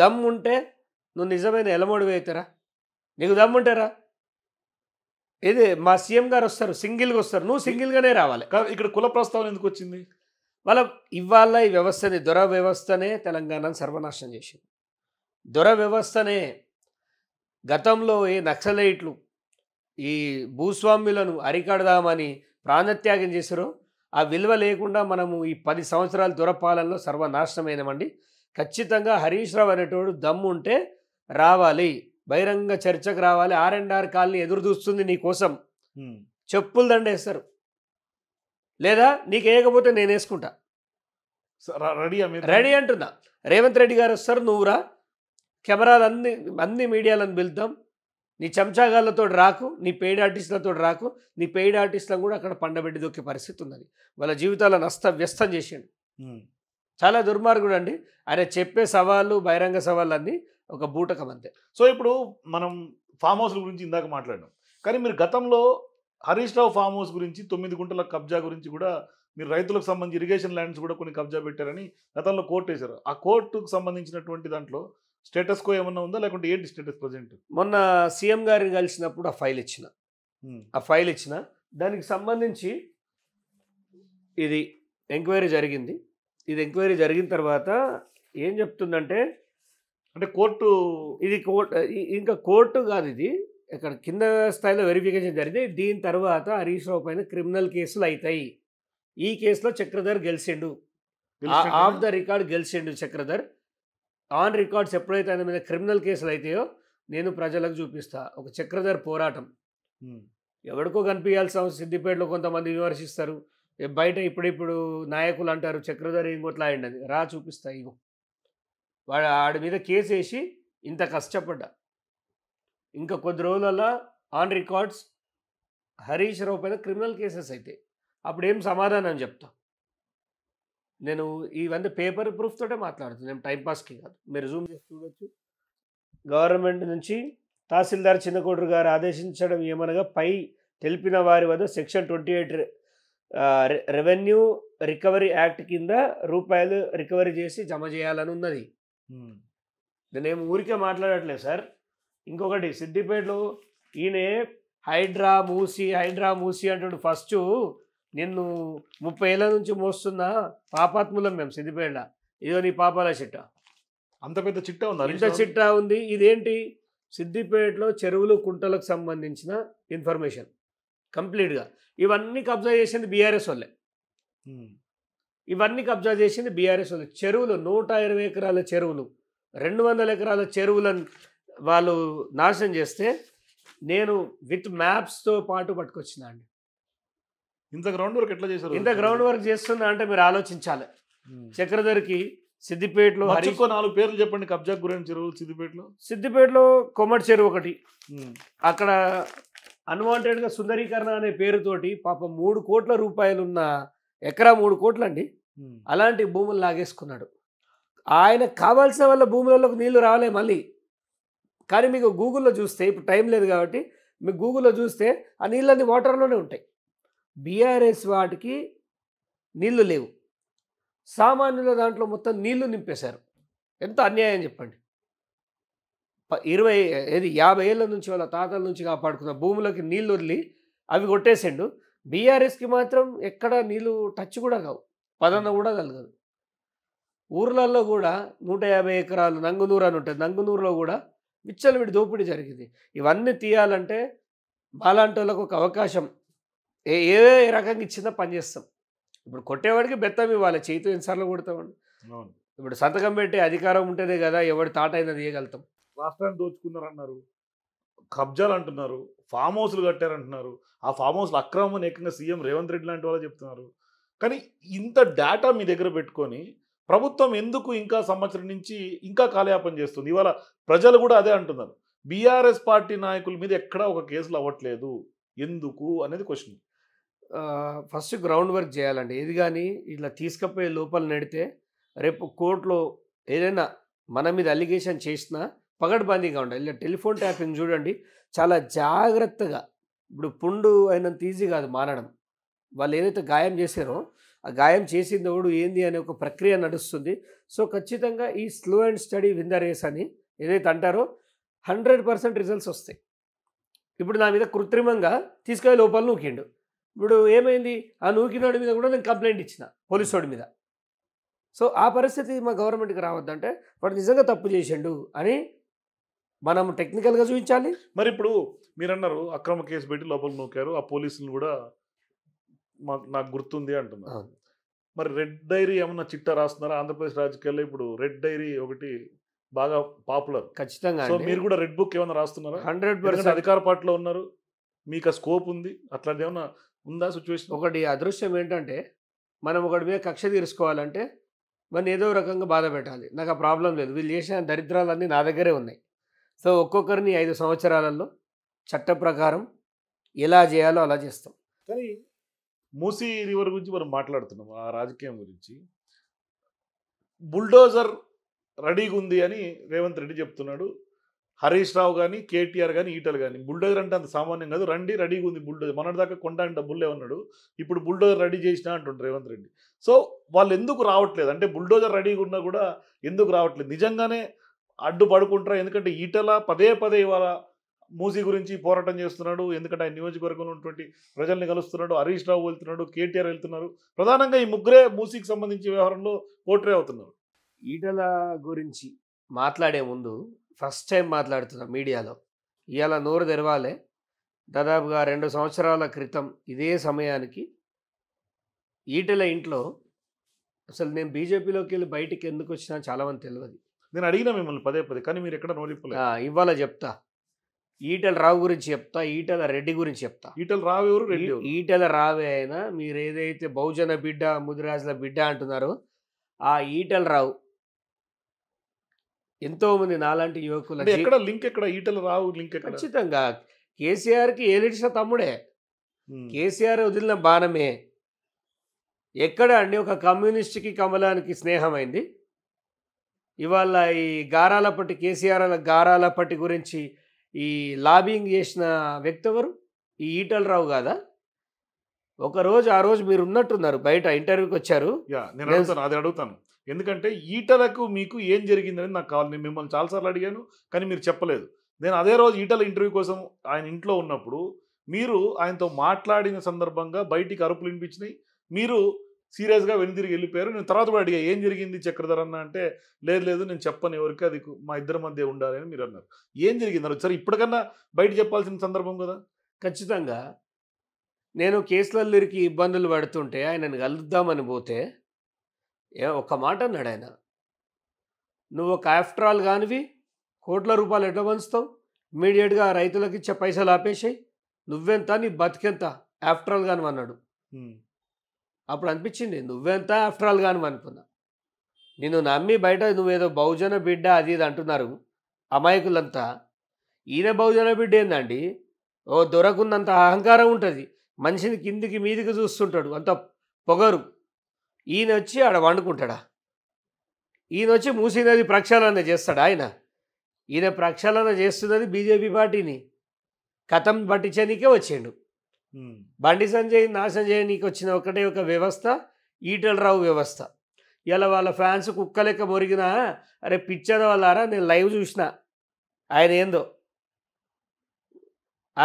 దమ్ముంటే నువ్వు నిజమైన అవుతారా నీకు దమ్ముంటారా ఇది మా సీఎం గారు వస్తారు సింగిల్గా వస్తారు నువ్వు సింగిల్గానే రావాలి ఇక్కడ కుల ప్రస్తావన ఎందుకు వచ్చింది వాళ్ళ ఇవాళ ఈ వ్యవస్థని దొర వ్యవస్థనే తెలంగాణను సర్వనాశనం చేసింది దొర వ్యవస్థనే గతంలో ఏ నక్సలైట్లు ఈ భూస్వామ్యులను అరికడదామని ప్రాణత్యాగం చేశారో ఆ విలువ లేకుండా మనము ఈ పది సంవత్సరాల దొరపాలనలో సర్వనాశనమైనమండి ఖచ్చితంగా హరీష్ రావు అనేటోడు దమ్ము ఉంటే రావాలి బహిరంగ చర్చకు రావాలి ఆర్ అండ్ ఆర్ కాలనీ ఎదురు చూస్తుంది నీ కోసం చెప్పులు దండేస్తారు లేదా నీకు వేయకపోతే నేను వేసుకుంటా రెడీ రెడీ అంటున్నా రేవంత్ రెడ్డి గారు వస్తారు నువ్వురా కెమెరాలు అన్ని అన్ని మీడియాలను పిలుద్దాం నీ చెంచాగాళ్ళతో రాకు నీ పెయిడ్ ఆర్టిస్టులతో రాకు నీ పెయిడ్ ఆర్టిస్టులను కూడా అక్కడ పండబెట్టి దొక్కే పరిస్థితి ఉందని వాళ్ళ జీవితాలను అస్తవ్యస్తం చేసిండు చాలా దుర్మార్గుడు అండి ఆయన చెప్పే సవాళ్ళు బహిరంగ అన్నీ ఒక బూటకం అంతే సో ఇప్పుడు మనం ఫామ్ హౌస్ల గురించి ఇందాక మాట్లాడినాం కానీ మీరు గతంలో హరీష్ రావు ఫామ్ హౌస్ గురించి తొమ్మిది గుంటల కబ్జా గురించి కూడా మీరు రైతులకు సంబంధించి ఇరిగేషన్ ల్యాండ్స్ కూడా కొన్ని కబ్జా పెట్టారని గతంలో కోర్టు వేశారు ఆ కోర్టుకు సంబంధించినటువంటి దాంట్లో స్టేటస్ కో ఏమన్నా ఉందా లేకుంటే ఏంటి స్టేటస్ ప్రజెంట్ మొన్న సీఎం గారిని కలిసినప్పుడు ఆ ఫైల్ ఇచ్చిన ఆ ఫైల్ ఇచ్చిన దానికి సంబంధించి ఇది ఎంక్వైరీ జరిగింది ఇది ఎంక్వైరీ జరిగిన తర్వాత ఏం చెప్తుందంటే అంటే కోర్టు ఇది కోర్టు ఇంకా కోర్టు కాదు ఇది ఇక్కడ కింద స్థాయిలో వెరిఫికేషన్ జరిగింది దీని తర్వాత హరీష్ రావు పైన క్రిమినల్ కేసులు అవుతాయి ఈ కేసులో చక్రధర్ గెలిచిండు ఆఫ్ ద రికార్డ్ గెలిచిండు చక్రధర్ ఆన్ రికార్డ్స్ ఎప్పుడైతే ఆయన మీద క్రిమినల్ కేసులు అవుతాయో నేను ప్రజలకు చూపిస్తా ఒక చక్రధర్ పోరాటం ఎవరికో కనిపించాల్సిన సిద్దిపేటలో కొంతమంది విమర్శిస్తారు బయట ఇప్పుడిప్పుడు నాయకులు అంటారు చక్రధర్ ఇంకోట్లా అయ్యండి రా చూపిస్తా ఇగో వాడు ఆడి మీద కేసు వేసి ఇంత కష్టపడ్డా ఇంకా కొద్ది రోజులలో ఆన్ రికార్డ్స్ హరీష్ రావు పైన క్రిమినల్ కేసెస్ అయితే అప్పుడు ఏం సమాధానం చెప్తా నేను ఇవన్నీ పేపర్ ప్రూఫ్ తోటే నేను టైంపాస్కి కాదు మీరు జూమ్ చేసి చూడొచ్చు గవర్నమెంట్ నుంచి తహసీల్దార్ చిన్నకోటరు గారు ఆదేశించడం ఏమనగా పై తెలిపిన వారి వద్ద section twenty eight revenue recovery act కింద రూపాయలు రికవరీ చేసి జమ చేయాలని ఉన్నది నేనేం ఊరికే మాట్లాడట్లేదు సార్ ఇంకొకటి సిద్దిపేటలో ఈయనే హైడ్రా మూసి హైడ్రా మూసి అంటాడు ఫస్ట్ నిన్ను ముప్పై ఏళ్ళ నుంచి మోస్తున్న పాపాత్ములం మేము సిద్దిపేట ఇదో నీ పాపాల చిట్ట అంత పెద్ద చిట్ట ఉంది ఇంత చిట్ట ఉంది ఇదేంటి సిద్దిపేటలో చెరువులు కుంటలకు సంబంధించిన ఇన్ఫర్మేషన్ కంప్లీట్గా ఇవన్నీ కబ్జా చేసింది బీఆర్ఎస్ వాళ్ళే ఇవన్నీ కబ్జా చేసింది బీఆర్ఎస్ ఉంది చెరువులు నూట ఇరవై ఎకరాల చెరువులు రెండు వందల ఎకరాల చెరువులను వాళ్ళు నాశనం చేస్తే నేను విత్ మ్యాప్స్తో పాటు పట్టుకొచ్చిన అండి ఇంత గ్రౌండ్ వర్క్ ఎట్లా చేశారు ఇంత గ్రౌండ్ వర్క్ చేస్తుందా అంటే మీరు ఆలోచించాలి చక్రధర్కి సిద్దిపేటలో నాలుగు పేర్లు చెప్పండి కబ్జా గురైన చెరువు సిద్దిపేటలో సిద్దిపేటలో కొమ్మటి చెరువు ఒకటి అక్కడ అన్వాంటెడ్గా సుందరీకరణ అనే పేరుతోటి పాపం మూడు కోట్ల రూపాయలున్న ఎకరా మూడు కోట్లండి అలాంటి భూములు లాగేసుకున్నాడు ఆయన కావాల్సిన వల్ల భూములలోకి నీళ్లు రావాలి మళ్ళీ కానీ మీకు గూగుల్లో చూస్తే ఇప్పుడు టైం లేదు కాబట్టి మీకు గూగుల్లో చూస్తే ఆ నీళ్ళన్నీ వాటర్లోనే ఉంటాయి బీఆర్ఎస్ వాటికి నీళ్లు లేవు సామాన్యుల దాంట్లో మొత్తం నీళ్లు నింపేశారు ఎంత అన్యాయం చెప్పండి ఇరవై ఏది యాభై ఏళ్ళ నుంచి వాళ్ళ తాతల నుంచి కాపాడుకున్న భూములకి నీళ్ళు వదిలి అవి కొట్టేసిండు బీఆర్ఎస్కి మాత్రం ఎక్కడ నీళ్ళు టచ్ కూడా కావు పదన్న కూడా కలగదు ఊర్లలో కూడా నూట యాభై ఎకరాలు నంగునూరు అని ఉంటుంది నంగునూరులో కూడా విచ్చలవిడి దోపిడీ జరిగింది ఇవన్నీ తీయాలంటే బాలాంటోళ్ళకు వాళ్ళకు ఒక అవకాశం ఏ ఏ రకంగా ఇచ్చిందో పనిచేస్తాం ఇప్పుడు కొట్టేవాడికి బెత్తం ఇవ్వాలి చేతి ఎన్నిసార్లు కొడతామండి ఇప్పుడు సంతకం పెట్టే అధికారం ఉంటేనే కదా ఎవరి తాట అయినా తీయగలుగుతాం రాష్ట్రాన్ని దోచుకున్నారన్నారు కబ్జాలు అంటున్నారు ఫామ్ హౌస్లు కట్టారంటున్నారు ఆ ఫామ్ హౌస్లు అక్రమం ఏకంగా సీఎం రేవంత్ రెడ్డి లాంటి వాళ్ళు చెప్తున్నారు కానీ ఇంత డేటా మీ దగ్గర పెట్టుకొని ప్రభుత్వం ఎందుకు ఇంకా సంవత్సరం నుంచి ఇంకా కాలయాపన చేస్తుంది ఇవాళ ప్రజలు కూడా అదే అంటున్నారు బీఆర్ఎస్ పార్టీ నాయకుల మీద ఎక్కడా ఒక కేసులు అవ్వట్లేదు ఎందుకు అనేది క్వశ్చన్ ఫస్ట్ గ్రౌండ్ వర్క్ చేయాలండి ఏది కానీ ఇట్లా తీసుకుపోయే లోపల నడితే రేపు కోర్టులో ఏదైనా మన మీద అలిగేషన్ చేసినా పగడ్బందీగా ఉండాలి ఇలా టెలిఫోన్ ట్యాపింగ్ చూడండి చాలా జాగ్రత్తగా ఇప్పుడు పుండు అయినంత ఈజీ కాదు మారడం వాళ్ళు ఏదైతే గాయం చేశారో ఆ గాయం చేసిందోడు ఏంది అనే ఒక ప్రక్రియ నడుస్తుంది సో ఖచ్చితంగా ఈ స్లో అండ్ స్టడీ విందరేస్ అని ఏదైతే అంటారో హండ్రెడ్ పర్సెంట్ రిజల్ట్స్ వస్తాయి ఇప్పుడు నా మీద కృత్రిమంగా తీసుకెళ్ళి లోపల నూకిండు ఇప్పుడు ఏమైంది ఆ నూకినోడి మీద కూడా నేను కంప్లైంట్ ఇచ్చిన పోలీసు వాడి మీద సో ఆ పరిస్థితి మా గవర్నమెంట్కి రావద్దంటే వాడు నిజంగా తప్పు చేసిండు అని మనం టెక్నికల్గా చూపించాలి మరి ఇప్పుడు మీరన్నారు అక్రమ కేసు పెట్టి లోపల నూకారు ఆ పోలీసులు కూడా మాకు నాకు గుర్తుంది అంటున్నారు మరి రెడ్ డైరీ ఏమన్నా చిట్టా రాస్తున్నారా ఆంధ్రప్రదేశ్ రాజకీయాల్లో ఇప్పుడు రెడ్ డైరీ ఒకటి బాగా పాపులర్ ఖచ్చితంగా మీరు కూడా రెడ్ బుక్ ఏమైనా రాస్తున్నారా హండ్రెడ్ పర్సెంట్ అధికార పార్టీలో ఉన్నారు మీకు ఆ స్కోప్ ఉంది అట్లాంటి ఏమైనా ఉందా సిచ్యువేషన్ ఒకటి అదృశ్యం ఏంటంటే మనం ఒకటి మీద కక్ష తీర్చుకోవాలంటే మనం ఏదో రకంగా బాధ పెట్టాలి నాకు ఆ ప్రాబ్లం లేదు వీళ్ళు చేసిన దరిద్రాలన్నీ నా దగ్గరే ఉన్నాయి సో ఒక్కొక్కరిని ఐదు సంవత్సరాలలో చట్ట ప్రకారం ఎలా చేయాలో అలా చేస్తాం కానీ మూసీ రివర్ గురించి మనం మాట్లాడుతున్నాం ఆ రాజకీయం గురించి బుల్డోజర్ రెడీగా ఉంది అని రేవంత్ రెడ్డి చెప్తున్నాడు హరీష్ రావు కానీ కేటీఆర్ కానీ ఈటలు కానీ బుల్డోజర్ అంటే అంత సామాన్యం కాదు రండి రెడీగా ఉంది బుల్డోజర్ మన దాకా కొండ డబ్బులే ఉన్నాడు ఇప్పుడు బుల్డోజర్ రెడీ చేసిన అంటుండ్రు రేవంత్ రెడ్డి సో వాళ్ళు ఎందుకు రావట్లేదు అంటే బుల్డోజర్ రెడీగా ఉన్నా కూడా ఎందుకు రావట్లేదు నిజంగానే అడ్డుపడుకుంటారు ఎందుకంటే ఈటల పదే పదే ఇవాళ మూసీ గురించి పోరాటం చేస్తున్నాడు ఎందుకంటే ఆయన నియోజకవర్గంలో ఉన్నటువంటి ప్రజల్ని కలుస్తున్నాడు హరీష్ రావు వెళ్తున్నాడు కేటీఆర్ వెళ్తున్నారు ప్రధానంగా ఈ ముగ్గురే మూసీకి సంబంధించిన వ్యవహారంలో పోట్రే అవుతున్నారు ఈటల గురించి మాట్లాడే ముందు ఫస్ట్ టైం మాట్లాడుతున్నాం మీడియాలో ఇవాళ నోరు తెరవాలే దాదాపుగా రెండు సంవత్సరాల క్రితం ఇదే సమయానికి ఈటల ఇంట్లో అసలు నేను బీజేపీలోకి వెళ్ళి బయటికి ఎందుకు వచ్చినా చాలామంది తెలియదు నేను అడిగినా మిమ్మల్ని పదే పదే కానీ మీరు ఎక్కడ నోలిపలేదు ఇవాళ చెప్తా ఈటల రావు గురించి చెప్తా ఈటల రెడ్డి గురించి చెప్తా ఈటల రావు ఎవరు రెడ్డి ఈటల రావే అయినా మీరు ఏదైతే బహుజన బిడ్డ ముదిరాజుల బిడ్డ అంటున్నారో ఆ ఈటల రావు ఎంతో మంది నాలాంటి యువకులు ఎక్కడ లింక్ ఎక్కడ ఈటల రావు లింక్ ఖచ్చితంగా కేసీఆర్కి ఏలిడిసిన తమ్ముడే కేసీఆర్ వదిలిన బాణమే ఎక్కడ అండి ఒక కమ్యూనిస్ట్కి కమలానికి స్నేహమైంది ఇవాళ ఈ గారాలపట్టి కేసీఆర్ గారాలపట్టి గురించి ఈ లాబింగ్ చేసిన వ్యక్తి ఎవరు ఈ ఈటలరావు కాదా ఒకరోజు ఆ రోజు మీరు ఉన్నట్టున్నారు బయట ఇంటర్వ్యూకి వచ్చారు నేను అది అడుగుతాను ఎందుకంటే ఈటలకు మీకు ఏం జరిగిందని నాకు కావాలి నేను మిమ్మల్ని చాలాసార్లు అడిగాను కానీ మీరు చెప్పలేదు నేను అదే రోజు ఈటల ఇంటర్వ్యూ కోసం ఆయన ఇంట్లో ఉన్నప్పుడు మీరు ఆయనతో మాట్లాడిన సందర్భంగా బయటికి అరుపులు వినిపించినాయి మీరు సీరియస్గా వెనుదిరిగి వెళ్ళిపోయారు నేను తర్వాత కూడా అడిగా ఏం జరిగింది చక్రధర్ అన్న అంటే లేదు లేదు నేను చెప్పను ఎవరికి అది మా ఇద్దరి మధ్య ఉండాలని మీరు అన్నారు ఏం జరిగింది అన్నారు సరే ఇప్పటికన్నా బయట చెప్పాల్సిన సందర్భం కదా ఖచ్చితంగా నేను కేసులల్లిరికి ఇబ్బందులు పడుతుంటే ఆయనను కలుద్దామని పోతే ఏ ఒక్క మాట అన్నాడు ఆయన నువ్వు ఒక ఆఫ్టర్ ఆల్ కానివి కోట్ల రూపాయలు ఎట్లా పంచుతావు ఇమీడియట్గా రైతులకు ఇచ్చే పైసలు ఆపేసాయి నువ్వెంత నీ బతికెంత ఆఫ్టర్ ఆల్ కానివన్నాడు అప్పుడు అనిపించింది నువ్వెంత ఆఫ్టర్ ఆల్ గాను అనుకున్నా నిన్ను నమ్మి బయట నువ్వేదో బహుజన బిడ్డ అది ఇది అంటున్నారు అమాయకులంతా ఈయన బహుజన బిడ్డ ఏందండి ఓ దొరకున్నంత అహంకారం ఉంటుంది మనిషిని కిందికి మీదికి చూస్తుంటాడు అంత పొగరు ఈయన వచ్చి ఆడ వండుకుంటాడా ఈయన వచ్చి మూసినది ప్రక్షాళన చేస్తాడు ఆయన ఈయన ప్రక్షాళన చేస్తున్నది బీజేపీ పార్టీని కథం పట్టించడానికే వచ్చిండు బండి సంజయ్ నా సంజయ్ నీకు వచ్చిన ఒకటే ఒక వ్యవస్థ ఈటలరావు వ్యవస్థ ఇలా వాళ్ళ ఫ్యాన్స్ కుక్క లెక్క మొరిగినా అరే పిచ్చర్ వాళ్ళారా నేను లైవ్ చూసిన ఆయన ఏందో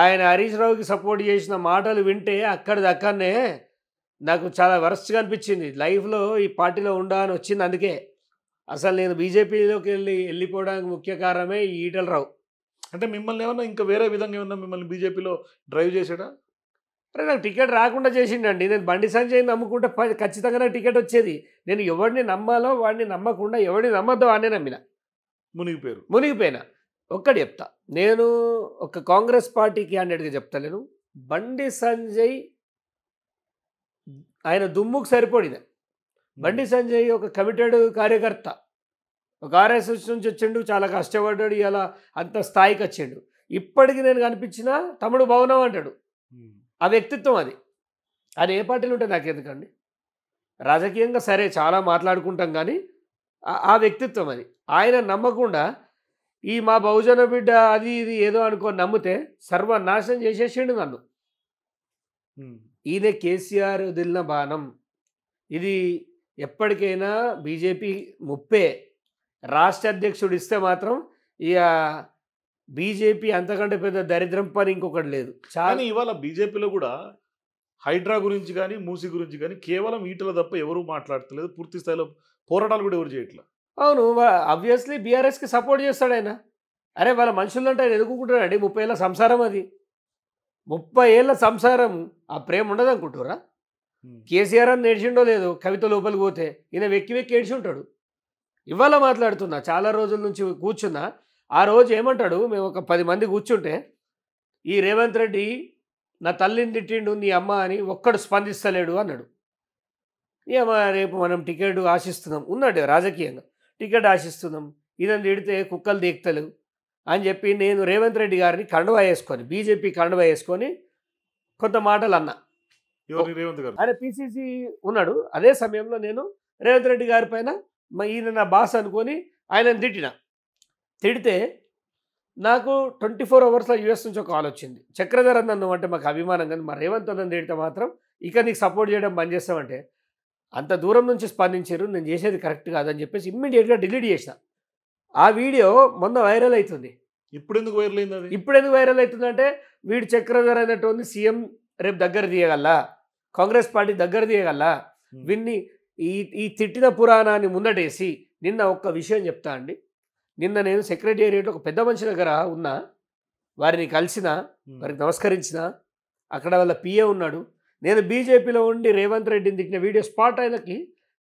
ఆయన హరీష్ రావుకి సపోర్ట్ చేసిన మాటలు వింటే అక్కడి దక్కనే నాకు చాలా వరస్ట్గా అనిపించింది లైఫ్లో ఈ పార్టీలో ఉండాలని అని వచ్చింది అందుకే అసలు నేను బీజేపీలోకి వెళ్ళి వెళ్ళిపోవడానికి ముఖ్య కారణమే ఈ ఈటలరావు అంటే మిమ్మల్ని ఏమన్నా ఇంకా వేరే విధంగా ఏమన్నా మిమ్మల్ని బీజేపీలో డ్రైవ్ చేసాడా అరే నాకు టికెట్ రాకుండా చేసిండండి నేను బండి సంజయ్ నమ్ముకుంటే ఖచ్చితంగా నాకు టికెట్ వచ్చేది నేను ఎవరిని నమ్మాలో వాడిని నమ్మకుండా ఎవరిని నమ్మద్దు వాడిని నమ్మిన మునిగిపోయారు మునిగిపోయినా ఒక్కటి చెప్తా నేను ఒక కాంగ్రెస్ పార్టీ క్యాండిడేట్గా చెప్తలేను బండి సంజయ్ ఆయన దుమ్ముకు సరిపడిన బండి సంజయ్ ఒక కమిటెడ్ కార్యకర్త ఒక ఆర్ఎస్ఎస్ నుంచి వచ్చిండు చాలా కష్టపడ్డాడు ఇలా అంత స్థాయికి వచ్చిండు ఇప్పటికి నేను కనిపించిన తమ్ముడు భవనం అంటాడు ఆ వ్యక్తిత్వం అది ఆయన ఏ పార్టీలు ఉంటే నాకు ఎందుకండి రాజకీయంగా సరే చాలా మాట్లాడుకుంటాం కానీ ఆ వ్యక్తిత్వం అది ఆయన నమ్మకుండా ఈ మా బహుజన బిడ్డ అది ఇది ఏదో అనుకో నమ్మితే సర్వనాశనం చేసేసిండు నన్ను ఇదే కేసీఆర్ వదిలిన బాణం ఇది ఎప్పటికైనా బీజేపీ ముప్పే రాష్ట్ర అధ్యక్షుడు ఇస్తే మాత్రం ఇక బీజేపీ అంతకంటే పెద్ద దరిద్రం పని ఇంకొకటి లేదు కానీ ఇవాళ బీజేపీలో కూడా హైడ్రా గురించి కానీ మూసి గురించి కానీ కేవలం ఈటల తప్ప ఎవరూ మాట్లాడతలేదు పూర్తి స్థాయిలో పోరాటాలు కూడా ఎవరు చేయట్లేదు అవును అబ్వియస్లీ బీఆర్ఎస్కి సపోర్ట్ చేస్తాడు ఆయన అరే వాళ్ళ అంటే ఆయన అండి ముప్పై ఏళ్ళ సంసారం అది ముప్పై ఏళ్ళ సంసారం ఆ ప్రేమ ఉండదు అనుకుంటురా కేసీఆర్ అని ఏడ్చిండో లేదో కవిత లోపలికి పోతే ఈయన వెక్కి వెక్కి ఏడ్చి ఉంటాడు ఇవాళ మాట్లాడుతున్నా చాలా రోజుల నుంచి కూర్చున్నా ఆ రోజు ఏమంటాడు మేము ఒక పది మంది కూర్చుంటే ఈ రేవంత్ రెడ్డి నా తల్లిని తిట్టిండు నీ అమ్మ అని ఒక్కడు స్పందిస్తలేడు అన్నాడు ఏమో రేపు మనం టికెట్ ఆశిస్తున్నాం ఉన్నాడు రాజకీయంగా టికెట్ ఆశిస్తున్నాం ఇదని తిడితే కుక్కలు దీక్తలు అని చెప్పి నేను రేవంత్ రెడ్డి గారిని కండవ వేసుకొని బీజేపీ కండవా వేసుకొని కొంత మాటలు అన్నా అదే పిసిసి ఉన్నాడు అదే సమయంలో నేను రేవంత్ రెడ్డి గారి పైన ఈయన నా బాస్ అనుకొని ఆయనను తిట్టిన తిడితే నాకు ట్వంటీ ఫోర్ అవర్స్లో యూఎస్ నుంచి ఒక కాల్ వచ్చింది చక్రధర్ అన్న అంటే మాకు అభిమానం కానీ మా రేవంత్ తిడితే మాత్రం ఇక నీకు సపోర్ట్ చేయడం బంద్ చేస్తామంటే అంత దూరం నుంచి స్పందించారు నేను చేసేది కరెక్ట్ కాదని చెప్పేసి ఇమ్మీడియట్గా డిలీట్ చేసిన ఆ వీడియో మొన్న వైరల్ అవుతుంది ఇప్పుడు ఎందుకు వైరల్ అయింది ఇప్పుడు ఎందుకు వైరల్ అవుతుందంటే వీడు చక్రధర్ అయినటువంటి సీఎం రేపు దగ్గర తీయగల కాంగ్రెస్ పార్టీ దగ్గర తీయగల విన్ని ఈ ఈ తిట్టిన పురాణాన్ని ముందటేసి నిన్న ఒక్క విషయం చెప్తా అండి నిన్న నేను సెక్రటేరియట్ ఒక పెద్ద మనిషి దగ్గర ఉన్న వారిని కలిసిన వారికి నమస్కరించిన అక్కడ వాళ్ళ పిఏ ఉన్నాడు నేను బీజేపీలో ఉండి రేవంత్ రెడ్డిని దిగిన వీడియో స్పాట్ ఆయనకి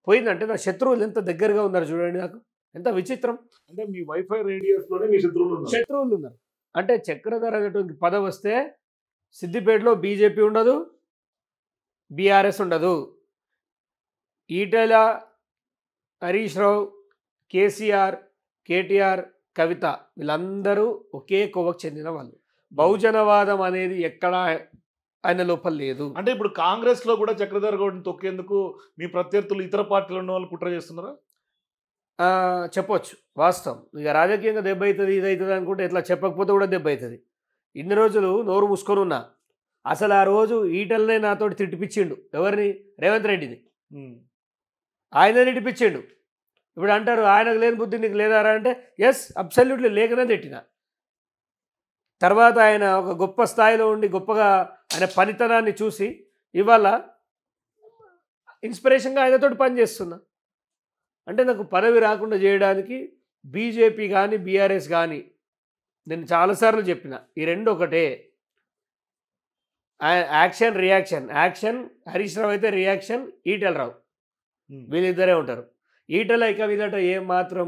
పోయిందంటే నా శత్రువులు ఎంత దగ్గరగా ఉన్నారు చూడండి నాకు ఎంత విచిత్రం అంటే మీ వైఫై రేడియోస్లోనే మీ శత్రువులు శత్రువులు ఉన్నారు అంటే చక్రధర అనేటువంటి పదం వస్తే సిద్దిపేటలో బీజేపీ ఉండదు బీఆర్ఎస్ ఉండదు ఈటెల హరీష్ రావు కేసీఆర్ కేటీఆర్ కవిత వీళ్ళందరూ ఒకే కోవకు చెందిన వాళ్ళు బహుజనవాదం అనేది ఎక్కడా ఆయన లోపల లేదు అంటే ఇప్పుడు కాంగ్రెస్ లో కూడా చక్రధర్ గౌడ్ని తొక్కేందుకు మీ ప్రత్యర్థులు ఇతర పార్టీలు ఉన్న వాళ్ళు కుట్ర చేస్తున్నారా చెప్పొచ్చు వాస్తవం ఇక రాజకీయంగా దెబ్బ అవుతుంది ఇది అవుతుంది అనుకుంటే ఇట్లా చెప్పకపోతే కూడా దెబ్బ అవుతుంది ఇన్ని రోజులు నోరు మూసుకొని ఉన్నా అసలు ఆ రోజు ఈటల్నే నాతోటి తిట్టిపిచ్చిండు ఎవరిని రేవంత్ రెడ్డిని ఆయన తిట్టిపిచ్చిండు ఇప్పుడు అంటారు ఆయనకు లేని బుద్ధి నీకు లేదారా అంటే ఎస్ అబ్సల్యూట్లీ లేకనే తిట్టిన తర్వాత ఆయన ఒక గొప్ప స్థాయిలో ఉండి గొప్పగా ఆయన పనితనాన్ని చూసి ఇవాళ ఇన్స్పిరేషన్గా ఆయనతో పనిచేస్తున్నా అంటే నాకు పదవి రాకుండా చేయడానికి బీజేపీ కానీ బీఆర్ఎస్ కానీ నేను చాలాసార్లు చెప్పిన ఈ రెండు ఒకటే action reaction action Harish Rao అయితే రియాక్షన్ ఈటల్ రావు వీళ్ళిద్దరే ఉంటారు ఈటలైక మీదట ఏం మాత్రం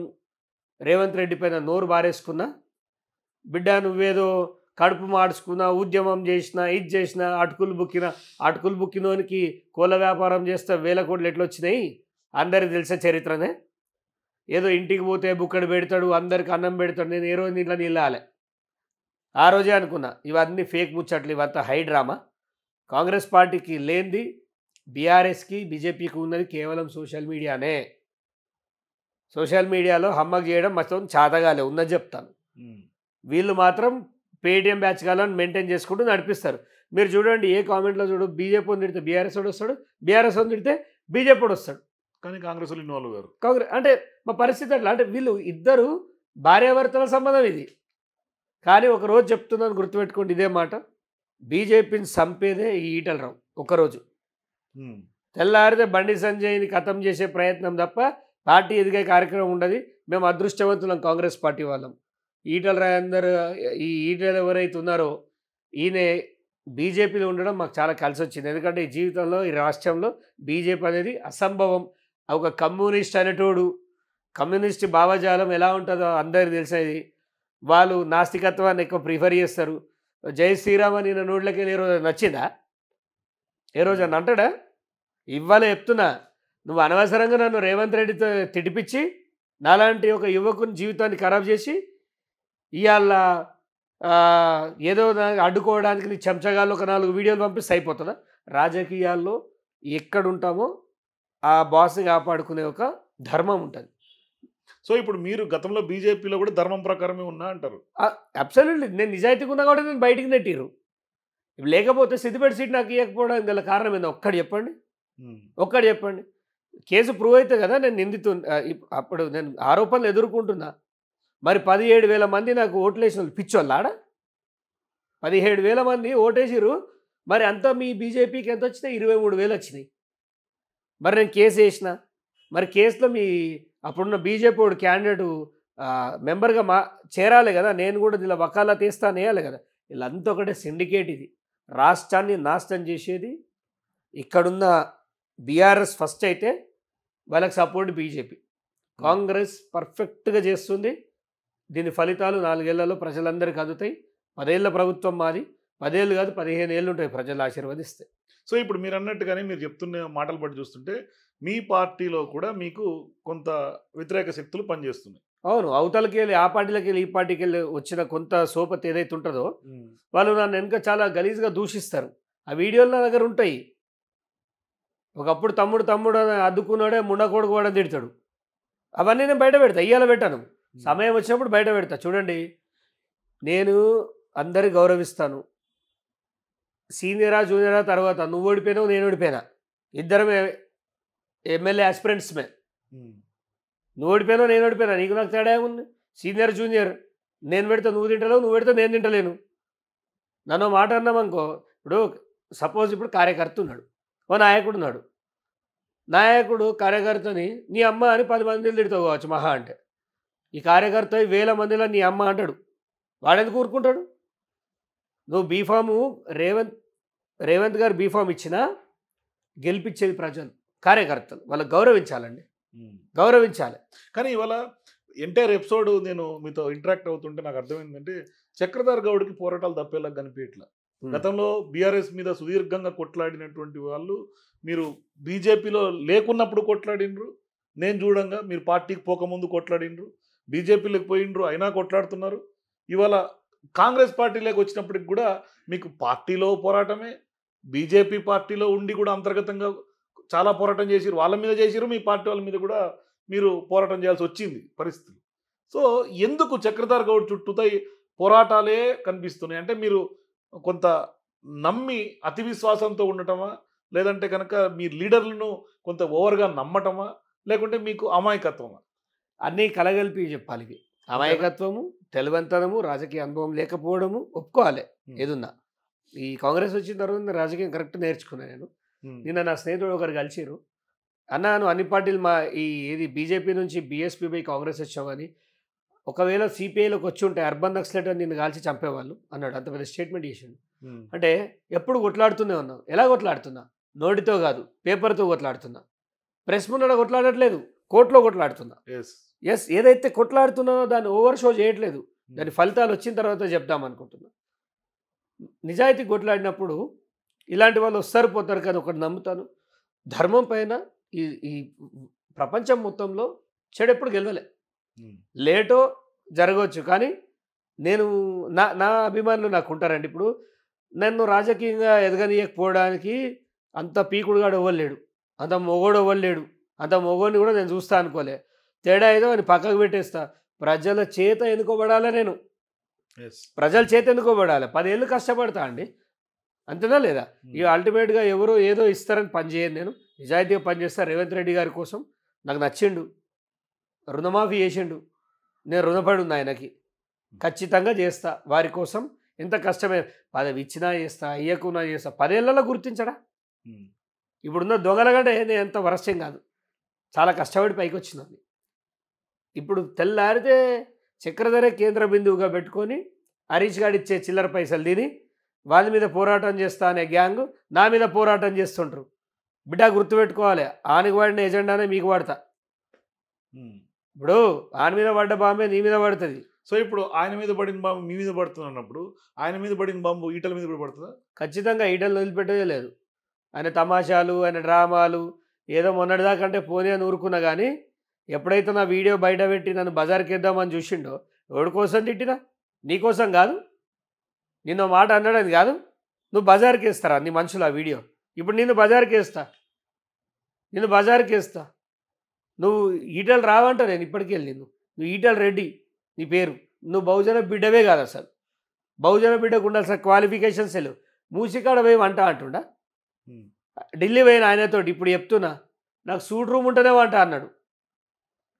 రేవంత్ రెడ్డి పైన నోరు బారేసుకున్నా బిడ్డ నువ్వేదో కడుపు మార్చుకున్నా ఉద్యమం చేసిన ఇది చేసిన అటుకులు బుక్కిన అటుకులు బుక్కినోనికి కోళ్ళ వ్యాపారం చేస్తే వేల కోట్లు వచ్చినాయి అందరికి తెలిసే చరిత్రనే ఏదో ఇంటికి పోతే బుక్కడు పెడతాడు అందరికి అన్నం పెడతాడు నేను ఏ రోజు నీళ్ళ నిల్లాలే ఆ రోజే అనుకున్నా ఇవన్నీ ఫేక్ ముచ్చట్లు ఇవంతా హై డ్రామా కాంగ్రెస్ పార్టీకి లేనిది బీఆర్ఎస్కి బీజేపీకి ఉన్నది కేవలం సోషల్ మీడియానే సోషల్ మీడియాలో హమ్మక్ చేయడం మొత్తం చాతగాలే ఉందని చెప్తాను వీళ్ళు మాత్రం పేటిఎం బ్యాచ్ కాలని మెయింటైన్ చేసుకుంటూ నడిపిస్తారు మీరు చూడండి ఏ కామెంట్లో చూడు బీజేపీ తిడితే బీఆర్ఎస్ వాడు వస్తాడు బీఆర్ఎస్ వాడు తిడితే బీజేపీ వాడు వస్తాడు కానీ కాంగ్రెస్ ఇన్వాల్వ్ గారు కాంగ్రెస్ అంటే మా పరిస్థితి అట్లా అంటే వీళ్ళు ఇద్దరు భార్యాభర్తల సంబంధం ఇది కానీ ఒకరోజు చెప్తున్నాను గుర్తుపెట్టుకోండి ఇదే మాట బీజేపీని చంపేదే ఈ ఈటలరావు ఒకరోజు తెల్లారితే బండి సంజయ్ని ఖతం చేసే ప్రయత్నం తప్ప పార్టీ ఎదిగే కార్యక్రమం ఉండదు మేము అదృష్టవంతులం కాంగ్రెస్ పార్టీ వాళ్ళం ఈటల రాజేందర్ ఈ ఈటలు ఎవరైతే ఉన్నారో ఈయన బీజేపీలో ఉండడం మాకు చాలా కలిసి వచ్చింది ఎందుకంటే ఈ జీవితంలో ఈ రాష్ట్రంలో బీజేపీ అనేది అసంభవం ఒక కమ్యూనిస్ట్ అనేటోడు కమ్యూనిస్ట్ భావజాలం ఎలా ఉంటుందో అందరికీ తెలిసేది వాళ్ళు నాస్తికత్వాన్ని ఎక్కువ ప్రిఫర్ చేస్తారు జై శ్రీరామ్ అని నేను నోట్లకి ఏ రోజు నచ్చిందా ఏ రోజు అని అంటాడా ఇవ్వాలి చెప్తున్నా నువ్వు అనవసరంగా నన్ను రేవంత్ రెడ్డితో తిడిపించి నాలాంటి ఒక యువకుని జీవితాన్ని ఖరాబ్ చేసి ఇవాళ ఏదో అడ్డుకోవడానికి నీ చెంచగాళ్ళు ఒక నాలుగు వీడియోలు పంపిస్తే అయిపోతుందా రాజకీయాల్లో ఎక్కడుంటామో ఆ బాస్ని కాపాడుకునే ఒక ధర్మం ఉంటుంది సో ఇప్పుడు మీరు గతంలో బీజేపీలో కూడా ధర్మం ప్రకారమే ఉన్నా అంటారు అబ్సల్యూట్లీ నేను నిజాయితీగా ఉన్నా కూడా నేను బయటికి నెట్టిరు లేకపోతే సిద్ధిపేట సీట్ నాకు ఇవ్వకపోవడం గల కారణం ఏందో ఒక్కడు చెప్పండి ఒక్కడు చెప్పండి కేసు ప్రూవ్ అయితే కదా నేను నిందితు అప్పుడు నేను ఆరోపణలు ఎదుర్కొంటున్నా మరి పదిహేడు వేల మంది నాకు ఓట్లేసిన పిచ్చోళ్ళు ఆడ పదిహేడు వేల మంది ఓటేసిరు మరి అంతా మీ బీజేపీకి ఎంత వచ్చినాయి ఇరవై మూడు వేలు వచ్చినాయి మరి నేను కేసు వేసిన మరి కేసులో మీ అప్పుడున్న బీజేపీ వాడు క్యాండిడేట్ మెంబర్గా మా చేరాలి కదా నేను కూడా ఇలా వకాలా తీస్తాను వేయాలి కదా వీళ్ళంతా ఒకటే సిండికేట్ ఇది రాష్ట్రాన్ని నాశనం చేసేది ఇక్కడున్న బీఆర్ఎస్ ఫస్ట్ అయితే వాళ్ళకి సపోర్ట్ బీజేపీ కాంగ్రెస్ పర్ఫెక్ట్గా చేస్తుంది దీని ఫలితాలు నాలుగేళ్లలో ప్రజలందరికీ అందుతాయి పదేళ్ల ప్రభుత్వం మాది పదేళ్ళు కాదు పదిహేను ఏళ్ళు ఉంటాయి ప్రజలు ఆశీర్వదిస్తే సో ఇప్పుడు మీరు అన్నట్టుగానే మీరు చెప్తున్న మాటలు పట్టి చూస్తుంటే మీ పార్టీలో కూడా మీకు కొంత వ్యతిరేక శక్తులు పనిచేస్తున్నాయి అవును అవతలకి వెళ్ళి ఆ పార్టీలకి వెళ్ళి ఈ పార్టీకి వెళ్ళి వచ్చిన కొంత సోపత్ ఏదైతే ఉంటుందో వాళ్ళు నన్ను వెనుక చాలా గలీజ్గా దూషిస్తారు ఆ వీడియోలు నా దగ్గర ఉంటాయి ఒకప్పుడు తమ్ముడు తమ్ముడు అద్దుకున్నాడే కొడుకు వాడని తిడతాడు అవన్నీ నేను బయట పెడతా ఇయ్యాల పెట్టాను సమయం వచ్చినప్పుడు బయట పెడతా చూడండి నేను అందరి గౌరవిస్తాను సీనియరా జూనియరా తర్వాత నువ్వు ఓడిపోయినావు నేను ఓడిపోయినా ఇద్దరమే ఎమ్మెల్యే ఆస్పిరెంట్స్మే నువ్వు ఓడిపోయినా నేను ఓడిపోయినా నీకు నాకు తేడా ఉంది సీనియర్ జూనియర్ నేను పెడితే నువ్వు తింటలేవు నువ్వు పెడితే నేను తింటలేను నన్ను మాట అన్నామనుకో ఇప్పుడు సపోజ్ ఇప్పుడు కార్యకర్త ఉన్నాడు ఓ నాయకుడు ఉన్నాడు నాయకుడు కార్యకర్తని నీ అమ్మ అని పది మందిని కావచ్చు మహా అంటే ఈ కార్యకర్త వేల మందిలో నీ అమ్మ అంటాడు వాడేది కూరుకుంటాడు నువ్వు బీఫాము రేవంత్ రేవంత్ గారు బీఫామ్ ఇచ్చినా గెలిపించేది ప్రజలు కార్యకర్తలు వాళ్ళకి గౌరవించాలండి గౌరవించాలి కానీ ఇవాళ ఎంటైర్ ఎపిసోడ్ నేను మీతో ఇంటరాక్ట్ అవుతుంటే నాకు అర్థమైందంటే చక్రధర్ గౌడ్కి పోరాటాలు తప్పేలా కనిపించట్లా గతంలో బీఆర్ఎస్ మీద సుదీర్ఘంగా కొట్లాడినటువంటి వాళ్ళు మీరు బీజేపీలో లేకున్నప్పుడు కొట్లాడినరు నేను చూడంగా మీరు పార్టీకి పోకముందు కొట్లాడినరు బీజేపీలోకి పోయినరు అయినా కొట్లాడుతున్నారు ఇవాళ కాంగ్రెస్ పార్టీలోకి వచ్చినప్పటికి కూడా మీకు పార్టీలో పోరాటమే బీజేపీ పార్టీలో ఉండి కూడా అంతర్గతంగా చాలా పోరాటం చేసిరు వాళ్ళ మీద చేసిరు మీ పార్టీ వాళ్ళ మీద కూడా మీరు పోరాటం చేయాల్సి వచ్చింది పరిస్థితి సో ఎందుకు చక్రధార్ గౌడ్ చుట్టూతో పోరాటాలే కనిపిస్తున్నాయి అంటే మీరు కొంత నమ్మి అతి విశ్వాసంతో ఉండటమా లేదంటే కనుక మీ లీడర్లను కొంత ఓవర్గా నమ్మటమా లేకుంటే మీకు అమాయకత్వమా అన్నీ కలగలిపి చెప్పాలి ఇవి అమాయకత్వము తెలివంతనము రాజకీయ అనుభవం లేకపోవడము ఒప్పుకోవాలి ఏదున్నా ఈ కాంగ్రెస్ వచ్చిన తర్వాత రాజకీయం కరెక్ట్ నేర్చుకున్నాను నేను నిన్న నా స్నేహితుడు ఒకరు కలిసిరు అన్నాను అన్ని పార్టీలు మా ఈ ఏది బీజేపీ నుంచి బీఎస్పీ పోయి కాంగ్రెస్ వచ్చావని ఒకవేళ సిపిఐలోకి వచ్చి ఉంటే అర్బన్ నక్సలెట్ అని నిన్ను కాల్చి చంపేవాళ్ళు అన్నాడు అంత పెద్ద స్టేట్మెంట్ చేసిండు అంటే ఎప్పుడు కొట్లాడుతూనే ఉన్నావు ఎలా కొట్లాడుతున్నా నోటితో కాదు పేపర్తో కొట్లాడుతున్నా ప్రెస్ ముందర కొట్లాడట్లేదు కోర్టులో కొట్లాడుతున్నా ఎస్ ఏదైతే కొట్లాడుతున్నానో దాన్ని ఓవర్ షో చేయట్లేదు దాని ఫలితాలు వచ్చిన తర్వాత చెప్దాం అనుకుంటున్నా నిజాయితీ కొట్లాడినప్పుడు ఇలాంటి వాళ్ళు వస్తారు పోతారు కానీ ఒకటి నమ్ముతాను ధర్మం పైన ఈ ఈ ప్రపంచం మొత్తంలో చెడెప్పుడు గెలవలే లేటో జరగవచ్చు కానీ నేను నా నా అభిమానులు నాకు ఉంటారండి ఇప్పుడు నన్ను రాజకీయంగా ఎదగనీయకపోవడానికి అంత పీకుడుగాడు ఇవ్వలేడు అంత మొగోడు ఇవ్వలేడు అంత మొగోడిని కూడా నేను చూస్తా అనుకోలే తేడా ఏదో అని పక్కకు పెట్టేస్తా ప్రజల చేత ఎన్నుకోబడాలా నేను ప్రజల చేత ఎన్నుకోబడాలి పదేళ్ళు కష్టపడతా అండి అంతేనా లేదా ఇక అల్టిమేట్గా ఎవరో ఏదో ఇస్తారని పనిచేయను నేను నిజాయితీగా పనిచేస్తా రేవంత్ రెడ్డి గారి కోసం నాకు నచ్చిండు రుణమాఫీ చేసిండు నేను రుణపడి ఉన్నా ఆయనకి ఖచ్చితంగా చేస్తా వారి కోసం ఎంత కష్టమే పదవి ఇచ్చినా చేస్తా అయ్యకున్నా చేస్తా పదేళ్లలో గుర్తించడా ఇప్పుడున్న దొంగల నేను ఎంత వరస్యం కాదు చాలా కష్టపడి పైకి వచ్చింది ఇప్పుడు తెల్లారితే చక్రధరే కేంద్ర బిందువుగా పెట్టుకొని హరీష్ గారు ఇచ్చే చిల్లర పైసలు తిని వాళ్ళ మీద పోరాటం చేస్తా అనే గ్యాంగ్ నా మీద పోరాటం చేస్తుంటారు బిడ్డ గుర్తుపెట్టుకోవాలి ఆనికి వాడిన ఎజెండానే మీకు వాడతా ఇప్పుడు ఆయన మీద పడ్డ బాంబే నీ మీద పడుతుంది సో ఇప్పుడు ఆయన మీద పడిన బాంబు మీ మీద పడుతుంది అన్నప్పుడు ఆయన మీద పడిన బాంబు ఈటల మీద కూడా పడుతుందా ఖచ్చితంగా ఈటలు వదిలిపెట్టేదే లేదు ఆయన తమాషాలు ఆయన డ్రామాలు ఏదో దాకా అంటే పోనీ అని ఊరుకున్నా కానీ ఎప్పుడైతే నా వీడియో బయట పెట్టి నన్ను బజార్కి వేద్దామని చూసిండో ఎవడి కోసం తిట్టినా నీకోసం కాదు నిన్న మాట అన్నాడని కాదు నువ్వు బజార్కి వేస్తారా నీ మనుషులు ఆ వీడియో ఇప్పుడు నిన్ను బజార్కి వేస్తా నిన్ను బజార్కి వేస్తా నువ్వు ఈటలు రావంట నేను ఇప్పటికీ వెళ్ళి నువ్వు ఈటలు రెడ్డి నీ పేరు నువ్వు బహుజన బిడ్డవే కాదు అసలు బహుజన బిడ్డకు ఉండాల్సిన క్వాలిఫికేషన్స్ లేవు మూసికాడ పోయి వంట అంటుండ ఢిల్లీ పోయిన ఆయనతో ఇప్పుడు చెప్తున్నా నాకు సూట్ రూమ్ ఉంటేనే వంట అన్నాడు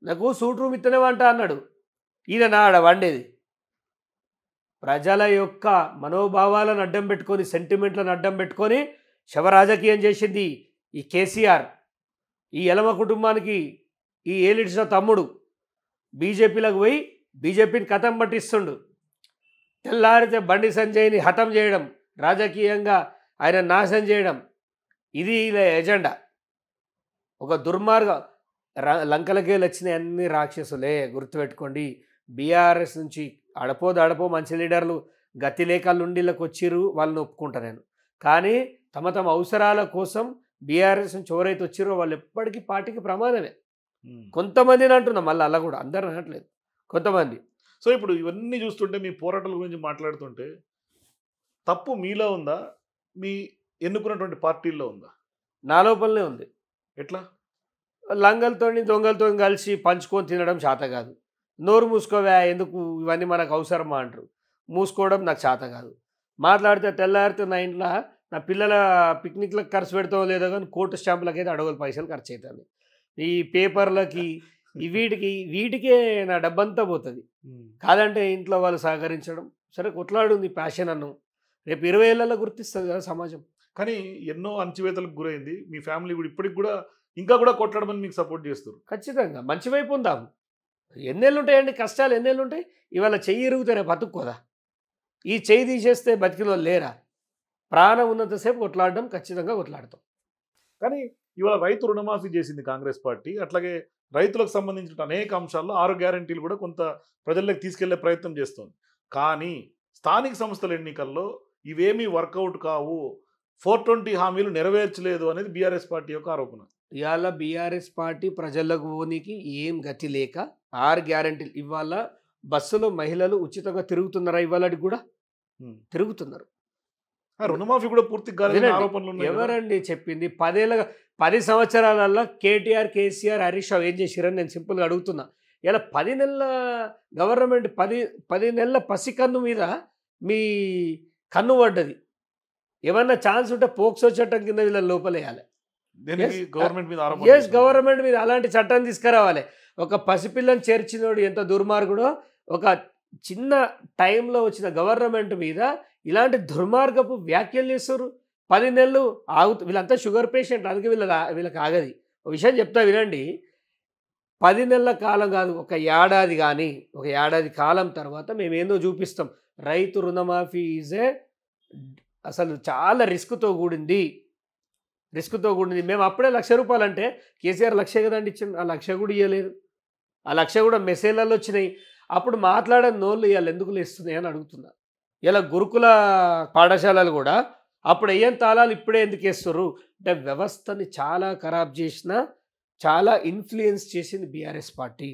నాకు సూట్ రూమ్ ఇస్తేనే వంట అన్నాడు ఈయన నా ఆడ వండేది ప్రజల యొక్క మనోభావాలను అడ్డం పెట్టుకొని సెంటిమెంట్లను అడ్డం పెట్టుకొని శవరాజకీయం చేసింది ఈ కేసీఆర్ ఈ ఎలమ కుటుంబానికి ఈ ఏలిడ్చిన తమ్ముడు బీజేపీలకు పోయి బీజేపీని కథం పట్టిస్తుండు తెల్లారితే బండి సంజయ్ని హతం చేయడం రాజకీయంగా ఆయన నాశనం చేయడం ఇది ఎజెండా ఒక దుర్మార్గ లంకలకే వచ్చిన అన్ని రాక్షసులే గుర్తుపెట్టుకోండి బీఆర్ఎస్ నుంచి అడపో దడపో మంచి లీడర్లు గతి లేక నుండి వీళ్ళకి వచ్చిర్రు వాళ్ళని ఒప్పుకుంటా నేను కానీ తమ తమ అవసరాల కోసం బీఆర్ఎస్ నుంచి ఎవరైతే వచ్చిరో వాళ్ళు ఎప్పటికీ పార్టీకి ప్రమాదమే కొంతమందిని అంటున్నా మళ్ళీ అలా కూడా అందరు అనట్లేదు కొంతమంది సో ఇప్పుడు ఇవన్నీ చూస్తుంటే మీ పోరాటాల గురించి మాట్లాడుతుంటే తప్పు మీలో ఉందా మీ ఎన్నుకున్నటువంటి పార్టీల్లో ఉందా నా లోపలనే ఉంది ఎట్లా లంగలతో దొంగలతో కలిసి పంచుకొని తినడం చేత కాదు నోరు మూసుకోవా ఎందుకు ఇవన్నీ మనకు అవసరమా అంటారు మూసుకోవడం నాకు చేత కాదు మాట్లాడితే తెల్లారితే నా ఇంట్లో నా పిల్లల పిక్నిక్లకు ఖర్చు పెడతాం లేదో కానీ కోర్టు స్టాంపులకైతే అడవుల పైసలు ఖర్చు అవుతుంది ఈ పేపర్లకి వీటికి వీటికే నా డబ్బంతా పోతుంది కాదంటే ఇంట్లో వాళ్ళు సహకరించడం సరే కొట్లాడుంది ప్యాషన్ అన్నం రేపు ఇరవై ఏళ్ళలో గుర్తిస్తుంది కదా సమాజం కానీ ఎన్నో అంచువేతలకు గురైంది మీ ఫ్యామిలీ కూడా ఇప్పటికి కూడా ఇంకా కూడా కొట్లాడమని మీకు సపోర్ట్ చేస్తారు ఖచ్చితంగా మంచి వైపు ఉందాము ఎన్నేళ్ళు ఉంటాయండి కష్టాలు ఎన్నేళ్ళు ఉంటాయి ఇవాళ చెయ్యి ఇరుగుతారే బతుక్కోదా ఈ చెయ్యి తీసేస్తే బతికిలో లేరా ప్రాణం ఉన్నంతసేపు కొట్లాడడం ఖచ్చితంగా కొట్లాడతాం కానీ ఇవాళ రైతు రుణమాఫీ చేసింది కాంగ్రెస్ పార్టీ అట్లాగే రైతులకు సంబంధించిన అనేక అంశాల్లో ఆరు గ్యారంటీలు కూడా కొంత ప్రజల్లోకి తీసుకెళ్లే ప్రయత్నం చేస్తుంది కానీ స్థానిక సంస్థల ఎన్నికల్లో ఇవేమీ వర్కౌట్ కావు ఫోర్ ట్వంటీ హామీలు నెరవేర్చలేదు అనేది బీఆర్ఎస్ పార్టీ యొక్క ఆరోపణ ఇవాళ బీఆర్ఎస్ పార్టీ ప్రజలకు పోనీకి ఏం గతి లేక ఆరు గ్యారంటీలు ఇవాళ బస్సులో మహిళలు ఉచితంగా తిరుగుతున్నారా ఇవాళకి కూడా తిరుగుతున్నారు రుణమాఫీ కూడా పూర్తి ఆరోపణలు ఎవరండి చెప్పింది పదేళ్ళ పది సంవత్సరాలలో కేటీఆర్ కేసీఆర్ హరీష్ రావు ఏం చేసిరని నేను సింపుల్గా అడుగుతున్నా ఇలా పది నెలల గవర్నమెంట్ పది పది నెలల పసి కన్ను మీద మీ కన్ను పడ్డది ఏమన్నా ఛాన్స్ ఉంటే పోక్సో చట్టం కింద వీళ్ళ లోపలేయాలి గవర్నమెంట్ మీద ఎస్ గవర్నమెంట్ మీద అలాంటి చట్టం తీసుకురావాలి ఒక పసిపిల్లని చేర్చినోడు ఎంత దుర్మార్గుడో ఒక చిన్న టైంలో వచ్చిన గవర్నమెంట్ మీద ఇలాంటి దుర్మార్గపు వ్యాఖ్యలు చేస్తారు పది నెలలు ఆగుతూ వీళ్ళంతా షుగర్ పేషెంట్ అందుకే వీళ్ళ వీళ్ళకి ఆగది ఒక విషయం చెప్తా వినండి పది నెలల కాలం కాదు ఒక ఏడాది కానీ ఒక ఏడాది కాలం తర్వాత మేము ఏందో చూపిస్తాం రైతు రుణమాఫీ ఈజే అసలు చాలా రిస్క్తో కూడింది రిస్క్తో కూడింది మేము అప్పుడే లక్ష రూపాయలు అంటే కేసీఆర్ లక్ష కదండి ఇచ్చింది ఆ లక్ష కూడా ఇవ్వలేదు ఆ లక్ష కూడా మెసేజ్లలో వచ్చినాయి అప్పుడు మాట్లాడే నోళ్ళు ఇవాళ ఎందుకు లేస్తున్నాయి అని అడుగుతున్నా ఇలా గురుకుల పాఠశాలలు కూడా అప్పుడు అయ్యేం తాళాలు ఇప్పుడే ఎందుకు వేస్తారు అంటే వ్యవస్థని చాలా ఖరాబ్ చేసిన చాలా ఇన్ఫ్లుయెన్స్ చేసింది బీఆర్ఎస్ పార్టీ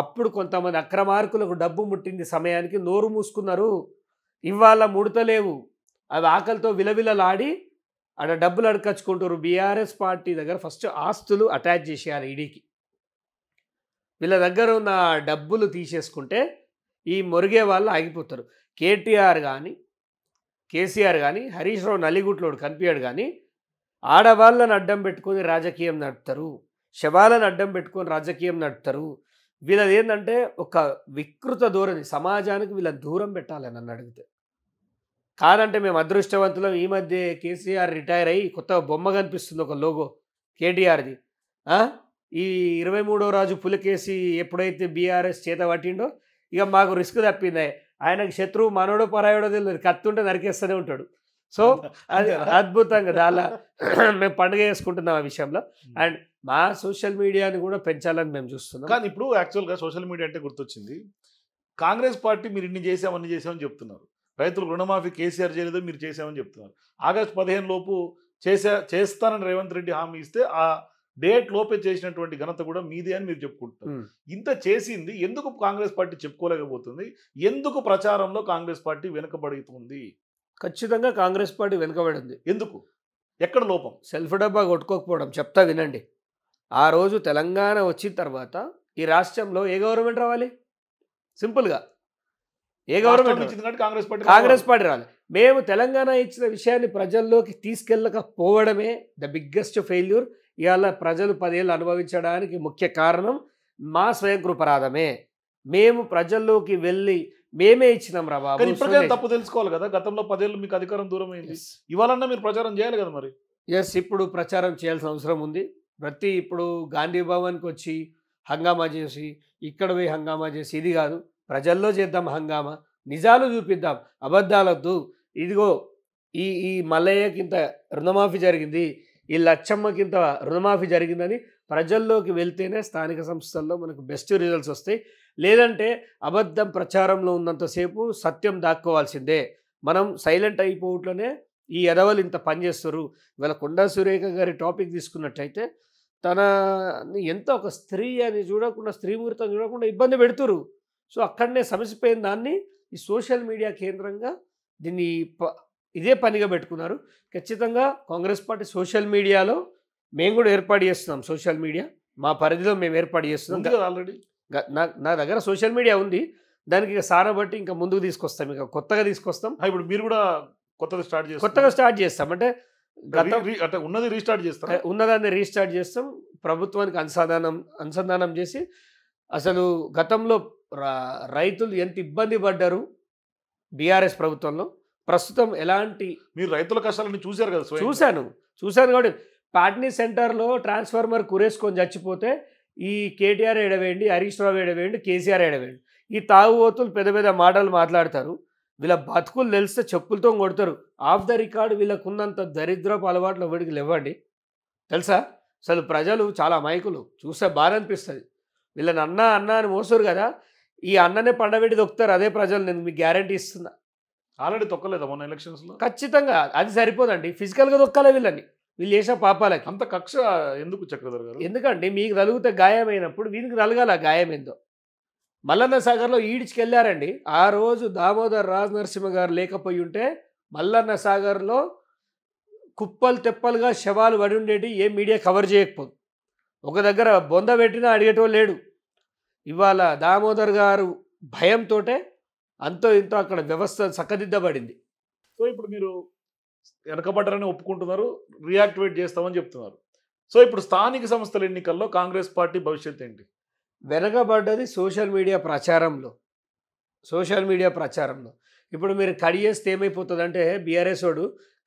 అప్పుడు కొంతమంది అక్రమార్కులకు డబ్బు ముట్టింది సమయానికి నోరు మూసుకున్నారు ఇవాళ ముడతలేవు అవి ఆకలితో విలవిలలాడి ఆడ డబ్బులు అడకచ్చుకుంటారు బీఆర్ఎస్ పార్టీ దగ్గర ఫస్ట్ ఆస్తులు అటాచ్ చేసేయాలి ఈడీకి వీళ్ళ దగ్గర ఉన్న డబ్బులు తీసేసుకుంటే ఈ మొరిగే వాళ్ళు ఆగిపోతారు కేటీఆర్ కానీ కేసీఆర్ కానీ హరీష్ రావు నలిగుట్లోడు కనిపించాడు కానీ ఆడవాళ్ళని అడ్డం పెట్టుకొని రాజకీయం నడుపుతారు శవాలను అడ్డం పెట్టుకొని రాజకీయం నడుపుతారు వీళ్ళది ఏంటంటే ఒక వికృత ధోరణి సమాజానికి వీళ్ళని దూరం పెట్టాలి నన్ను అడిగితే కాదంటే మేము అదృష్టవంతులం ఈ మధ్య కేసీఆర్ రిటైర్ అయ్యి కొత్త బొమ్మ కనిపిస్తుంది ఒక లోగో కేటీఆర్ది ఈ ఇరవై మూడో రాజు పులికేసి ఎప్పుడైతే బీఆర్ఎస్ చేత పట్టిండో ఇక మాకు రిస్క్ తప్పిందే ఆయనకు శత్రువు మనోడో పరాయోడో తెలియదు కత్తి ఉంటే నరికేస్తూనే ఉంటాడు సో అది అద్భుతంగా అలా మేము పండుగ చేసుకుంటున్నాం ఆ విషయంలో అండ్ మా సోషల్ మీడియాని కూడా పెంచాలని మేము చూస్తున్నాం కానీ ఇప్పుడు యాక్చువల్గా సోషల్ మీడియా అంటే గుర్తొచ్చింది కాంగ్రెస్ పార్టీ మీరు ఇన్ని చేసాం అన్ని చేసామని చెప్తున్నారు రైతులు రుణమాఫీ కేసీఆర్ చేయలేదు మీరు చేసామని చెప్తున్నారు ఆగస్టు పదిహేను లోపు చేసా చేస్తానని రేవంత్ రెడ్డి హామీ ఇస్తే ఆ డేట్ లోపే చేసినటువంటి ఘనత కూడా మీదే అని మీరు చెప్పుకుంటారు ఇంత చేసింది ఎందుకు కాంగ్రెస్ పార్టీ చెప్పుకోలేకపోతుంది ఎందుకు ప్రచారంలో కాంగ్రెస్ పార్టీ వెనుకబడుతుంది ఖచ్చితంగా కాంగ్రెస్ పార్టీ వెనుకబడింది ఎందుకు ఎక్కడ లోపం సెల్ఫ్ డబ్బా కొట్టుకోకపోవడం చెప్తా వినండి ఆ రోజు తెలంగాణ వచ్చిన తర్వాత ఈ రాష్ట్రంలో ఏ గవర్నమెంట్ రావాలి సింపుల్గా ఏ government Congress party Congress party రాలి మేము తెలంగాణ ఇచ్చిన విషయాన్ని ప్రజల్లోకి తీసుకెళ్ళకపోవడమే ద బిగ్గెస్ట్ ఫెయిల్యూర్ ఇవాళ ప్రజలు పదేళ్ళు అనుభవించడానికి ముఖ్య కారణం మా స్వయం కృపరాధమే మేము ప్రజల్లోకి వెళ్ళి మేమే ఇచ్చినాం రా బాబు తప్పు తెలుసుకోవాలి కదా గతంలో పదేళ్ళు మీకు అధికారం దూరం అయింది ఇవాళన్నా మీరు ప్రచారం చేయాలి కదా మరి ఎస్ ఇప్పుడు ప్రచారం చేయాల్సిన అవసరం ఉంది ప్రతి ఇప్పుడు గాంధీ భవన్కి వచ్చి హంగామా చేసి ఇక్కడ పోయి హంగామా చేసి ఇది కాదు ప్రజల్లో చేద్దాం హంగామా నిజాలు చూపిద్దాం అబద్ధాలద్దు ఇదిగో ఈ ఈ మల్లయ్యకింత రుణమాఫీ జరిగింది ఈ లచ్చమ్మకింత రుణమాఫీ జరిగిందని ప్రజల్లోకి వెళ్తేనే స్థానిక సంస్థల్లో మనకు బెస్ట్ రిజల్ట్స్ వస్తాయి లేదంటే అబద్ధం ప్రచారంలో ఉన్నంతసేపు సత్యం దాక్కోవాల్సిందే మనం సైలెంట్ అయిపోవట్లోనే ఈ ఎదవలు ఇంత పనిచేస్తారు ఇవాళ కొండా సురేఖ గారి టాపిక్ తీసుకున్నట్టయితే తన ఎంత ఒక స్త్రీ అని చూడకుండా స్త్రీమూర్తం చూడకుండా ఇబ్బంది పెడుతురు సో అక్కడనే సమసిపోయిన దాన్ని ఈ సోషల్ మీడియా కేంద్రంగా దీన్ని ఇదే పనిగా పెట్టుకున్నారు ఖచ్చితంగా కాంగ్రెస్ పార్టీ సోషల్ మీడియాలో మేము కూడా ఏర్పాటు చేస్తున్నాం సోషల్ మీడియా మా పరిధిలో మేము ఏర్పాటు చేస్తున్నాం ఆల్రెడీ నా దగ్గర సోషల్ మీడియా ఉంది దానికి ఇక బట్టి ఇంకా ముందుకు తీసుకొస్తాం ఇంకా కొత్తగా తీసుకొస్తాం ఇప్పుడు మీరు కూడా కొత్తగా స్టార్ట్ చేస్తాం కొత్తగా స్టార్ట్ చేస్తాం అంటే అంటే ఉన్నది రీస్టార్ట్ చేస్తాం ఉన్నదాన్ని రీస్టార్ట్ చేస్తాం ప్రభుత్వానికి అనుసంధానం అనుసంధానం చేసి అసలు గతంలో రైతులు ఎంత ఇబ్బంది పడ్డారు బీఆర్ఎస్ ప్రభుత్వంలో ప్రస్తుతం ఎలాంటి మీరు రైతుల కష్టాలను చూశారు కదా చూశాను చూశాను కాబట్టి పాట్నీ సెంటర్లో ట్రాన్స్ఫార్మర్ కురేసుకొని చచ్చిపోతే ఈ కేటీఆర్ ఏడవేయండి హరీష్ రావు ఏడవేయండి కేసీఆర్ ఏడవేయండి ఈ తాగుబోతులు పెద్ద పెద్ద మాటలు మాట్లాడతారు వీళ్ళ బతుకులు తెలిస్తే చెప్పులతో కొడతారు ఆఫ్ ద రికార్డ్ వీళ్ళకున్నంత దరిద్రపు అలవాట్లు ఎవరికి లేవండి తెలుసా అసలు ప్రజలు చాలా మైకులు చూస్తే బాధ అనిపిస్తుంది వీళ్ళని అన్నా అన్నా అని మోసరు కదా ఈ అన్ననే పండబెట్టి దొక్కుతారు అదే ప్రజలు నేను మీకు గ్యారంటీ ఇస్తున్నా ఆల్రెడీ తొక్కలేదు మొన్న లో ఖచ్చితంగా అది సరిపోదండి ఫిజికల్గా దొక్కాలి వీళ్ళని వీళ్ళు చేసిన పాపాలకి అంత కక్ష ఎందుకు చక్రధర్ గారు ఎందుకండి మీకు తలిగితే గాయమైనప్పుడు వీనికి తలగాల గాయం ఏందో మల్లన్న సాగర్లో ఈడ్చుకెళ్ళారండి ఆ రోజు దామోదర్ రాజ్ నరసింహ గారు లేకపోయి ఉంటే మల్లన్న సాగర్లో కుప్పలు తెప్పలుగా శవాలు పడి ఉండేటి ఏ మీడియా కవర్ చేయకపోదు ఒక దగ్గర బొంద పెట్టినా అడిగేటో లేడు ఇవాళ దామోదర్ గారు భయంతో అంతో ఇంతో అక్కడ వ్యవస్థ చక్కదిద్దబడింది సో ఇప్పుడు మీరు వెనకబడ్డారని ఒప్పుకుంటున్నారు రియాక్టివేట్ చేస్తామని చెప్తున్నారు సో ఇప్పుడు స్థానిక సంస్థల ఎన్నికల్లో కాంగ్రెస్ పార్టీ భవిష్యత్ ఏంటి వెనకబడ్డది సోషల్ మీడియా ప్రచారంలో సోషల్ మీడియా ప్రచారంలో ఇప్పుడు మీరు కడి చేస్తే ఏమైపోతుంది అంటే బీఆర్ఎస్ వాడు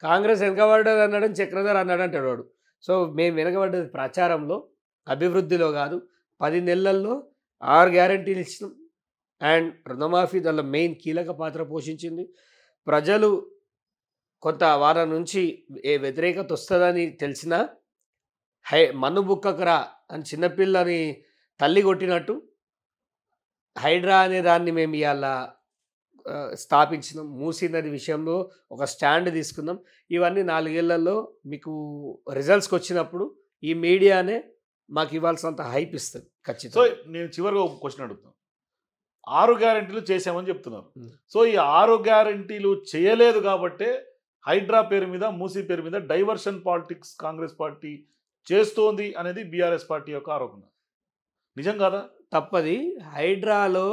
కాంగ్రెస్ వెనకబడ్డది అన్నాడని చక్రధర్ అన్నాడు అంటాడు వాడు సో మేము వెనకబడ్డది ప్రచారంలో అభివృద్ధిలో కాదు పది నెలల్లో ఆరు గ్యారంటీలు ఇచ్చినాం అండ్ రుణమాఫీ దానిలో మెయిన్ కీలక పాత్ర పోషించింది ప్రజలు కొంత వారం నుంచి ఏ వ్యతిరేకత వస్తుందని తెలిసినా హై బుక్కకరా అని చిన్నపిల్లని తల్లి కొట్టినట్టు హైడ్రా అనే దాన్ని మేము ఇవాళ స్థాపించినాం మూసినది విషయంలో ఒక స్టాండ్ తీసుకున్నాం ఇవన్నీ నాలుగేళ్లలో మీకు రిజల్ట్స్కి వచ్చినప్పుడు ఈ మీడియానే మాకు ఇవ్వాల్సినంత హైప్ ఇస్తుంది ఖచ్చితంగా సో నేను చివరిగా ఒక క్వశ్చన్ అడుగుతాను ఆరు గ్యారంటీలు చేసామని చెప్తున్నారు సో ఈ ఆరు గ్యారంటీలు చేయలేదు కాబట్టే హైడ్రా పేరు మీద మూసీ పేరు మీద డైవర్షన్ పాలిటిక్స్ కాంగ్రెస్ పార్టీ చేస్తోంది అనేది బీఆర్ఎస్ పార్టీ యొక్క ఆరోపణ నిజం కాదా తప్పది హైడ్రాలో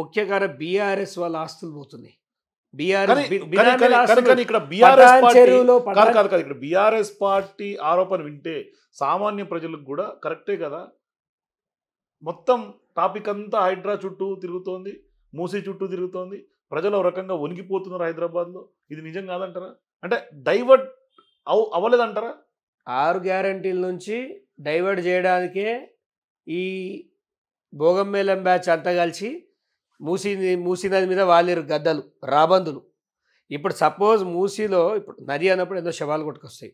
ముఖ్యంగా బీఆర్ఎస్ వాళ్ళ ఆస్తులు పోతున్నాయి ఇక్కడ బీఆర్ఎస్ పార్టీ ఆరోపణ వింటే సామాన్య ప్రజలకు కూడా కరెక్టే కదా మొత్తం టాపిక్ అంతా హైడ్రా చుట్టూ తిరుగుతోంది మూసీ చుట్టూ తిరుగుతోంది ప్రజలు రకంగా హైదరాబాద్ హైదరాబాద్లో ఇది నిజం కాదంటారా అంటే డైవర్ట్ అవ అవ్వలేదంటారా ఆరు గ్యారంటీల నుంచి డైవర్ట్ చేయడానికే ఈ భోగంబేలం బ్యాచ్ అంతా కలిసి మూసీ మూసీ నది మీద వాలేరు గద్దలు రాబందులు ఇప్పుడు సపోజ్ మూసీలో ఇప్పుడు నది అన్నప్పుడు ఏదో శవాలు కొట్టుకొస్తాయి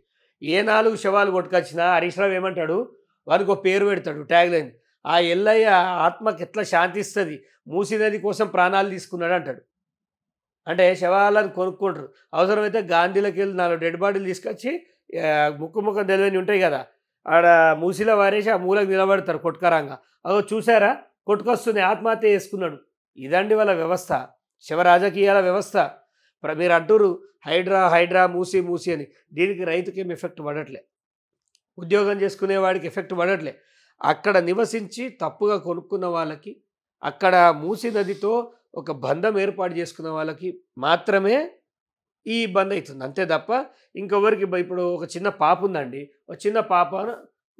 ఏ నాలుగు శవాలు కొట్టుకొచ్చినా హరీశ్రావు ఏమంటాడు వారికి ఒక పేరు పెడతాడు ట్యాగ్ లైన్ ఆ ఎల్లయ్య ఆత్మకి ఎట్లా శాంతిస్తుంది మూసీ నది కోసం ప్రాణాలు తీసుకున్నాడు అంటాడు అంటే శవాలను కొనుక్కుంటారు అవసరమైతే గాంధీలకు వెళ్ళి నాలుగు డెడ్ బాడీలు తీసుకొచ్చి ముక్కు ముఖం తెలివని ఉంటాయి కదా ఆడ మూసిలో వారేసి ఆ మూలకు నిలబడతారు కొట్టుకరాంగా అదో చూసారా కొట్టుకొస్తుంది ఆత్మహత్య చేసుకున్నాడు ఇదండి వాళ్ళ వ్యవస్థ శివ రాజకీయాల వ్యవస్థ మీరు అంటూరు హైడ్రా హైడ్రా మూసి మూసి అని దీనికి రైతుకేం ఎఫెక్ట్ పడట్లే ఉద్యోగం చేసుకునే వాడికి ఎఫెక్ట్ పడట్లే అక్కడ నివసించి తప్పుగా కొనుక్కున్న వాళ్ళకి అక్కడ మూసి నదితో ఒక బంధం ఏర్పాటు చేసుకున్న వాళ్ళకి మాత్రమే ఈ ఇబ్బంది అవుతుంది అంతే తప్ప ఇంకొవరికి ఇప్పుడు ఒక చిన్న పాప ఉందండి ఒక చిన్న పాప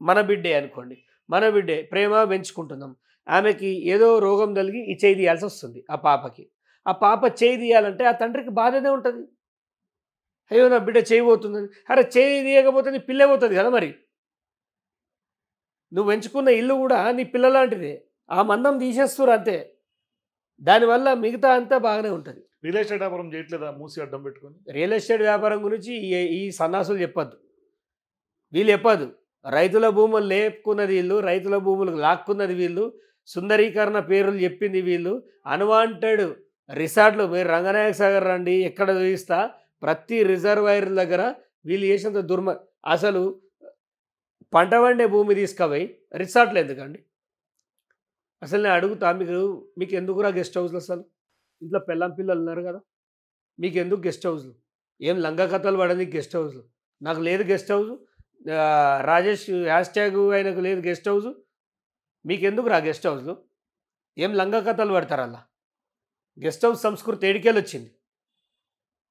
మన బిడ్డే అనుకోండి మన బిడ్డే ప్రేమ పెంచుకుంటున్నాం ఆమెకి ఏదో రోగం కలిగి ఈ చేయి తీయాల్సి వస్తుంది ఆ పాపకి ఆ పాప చేయి తీయాలంటే ఆ తండ్రికి బాధనే ఉంటుంది అయ్యో నా బిడ్డ చేయి అరే చేయి తీయకపోతే నీ పిల్ల పోతుంది కదా మరి నువ్వు పెంచుకున్న ఇల్లు కూడా నీ పిల్లలాంటిదే ఆ మందం తీసేస్తురు అంతే దానివల్ల మిగతా అంతా బాగానే ఉంటుంది రియల్ ఎస్టేట్ వ్యాపారం చేయట్లేదా మూసి అడ్డం పెట్టుకుని రియల్ ఎస్టేట్ వ్యాపారం గురించి ఈ సన్నాసులు చెప్పద్దు వీళ్ళు చెప్పద్దు రైతుల భూములు లేపుకున్నది వీళ్ళు రైతుల భూములు లాక్కున్నది వీళ్ళు సుందరీకరణ పేర్లు చెప్పింది వీళ్ళు అన్వాంటెడ్ రిసార్ట్లు మీరు రంగనాయక సాగర్ రండి ఎక్కడ చూపిస్తా ప్రతి రిజర్వాయర్ దగ్గర వీళ్ళు చేసినంత దుర్మ అసలు పంట పండే భూమి తీసుకుపోయి రిసార్ట్లు ఎందుకండి అసలు నేను అడుగుతా మీకు మీకు ఎందుకురా గెస్ట్ హౌస్లు అసలు ఇంట్లో పెళ్ళం పిల్లలు ఉన్నారు కదా మీకు ఎందుకు గెస్ట్ హౌస్లు ఏం లంగా కథలు పడని గెస్ట్ హౌస్లు నాకు లేదు guest house Rajesh hashtag ఆయనకు లేదు గెస్ట్ హౌస్ మీకెందుకు రా గెస్ట్ హౌస్లో ఏం లంగా కథలు పడతారు అలా గెస్ట్ హౌస్ సంస్కృతి ఏడికేళ్ళు వచ్చింది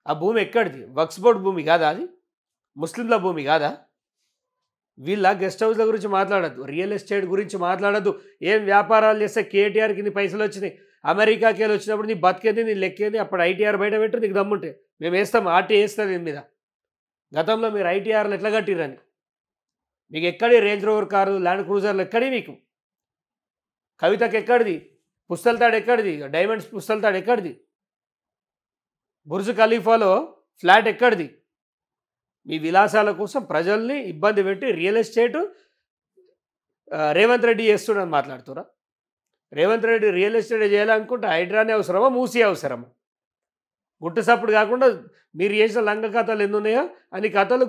ఆ భూమి ఎక్కడిది వక్స్ బోర్డ్ భూమి కాదా అది ముస్లింల భూమి కాదా వీళ్ళ గెస్ట్ హౌస్ల గురించి మాట్లాడద్దు రియల్ ఎస్టేట్ గురించి మాట్లాడద్దు ఏం వ్యాపారాలు చేస్తే కేటీఆర్ కింద పైసలు వచ్చినాయి అమెరికాకి వెళ్ళి వచ్చినప్పుడు నీ బతికేది నీ లెక్కేది అప్పుడు ఐటీఆర్ బయట పెట్టు నీకు దమ్ముంటే మేము వేస్తాం ఆర్టీ వేస్తాం దీని మీద గతంలో మీరు ఐటీఆర్లు ఎట్లా కట్టిరని మీకు ఎక్కడి రేంజ్ రోవర్ కారు ల్యాండ్ క్రూజర్లు ఎక్కడి మీకు కవితకు ఎక్కడిది పుస్తలతాడు ఎక్కడిది డైమండ్స్ పుస్తలతాడు ఎక్కడిది బుర్జ్ ఖలీఫాలో ఫ్లాట్ ఎక్కడిది మీ విలాసాల కోసం ప్రజల్ని ఇబ్బంది పెట్టి రియల్ ఎస్టేట్ రేవంత్ రెడ్డి చేస్తున్నాడు మాట్లాడుతురా రేవంత్ రెడ్డి రియల్ ఎస్టేట్ చేయాలనుకుంటే హైడ్రానే అవసరమా మూసీ అవసరమా గుట్టుసప్పుడు కాకుండా మీరు చేసిన లంగ కథలు ఎన్ని ఉన్నాయో అని కథలు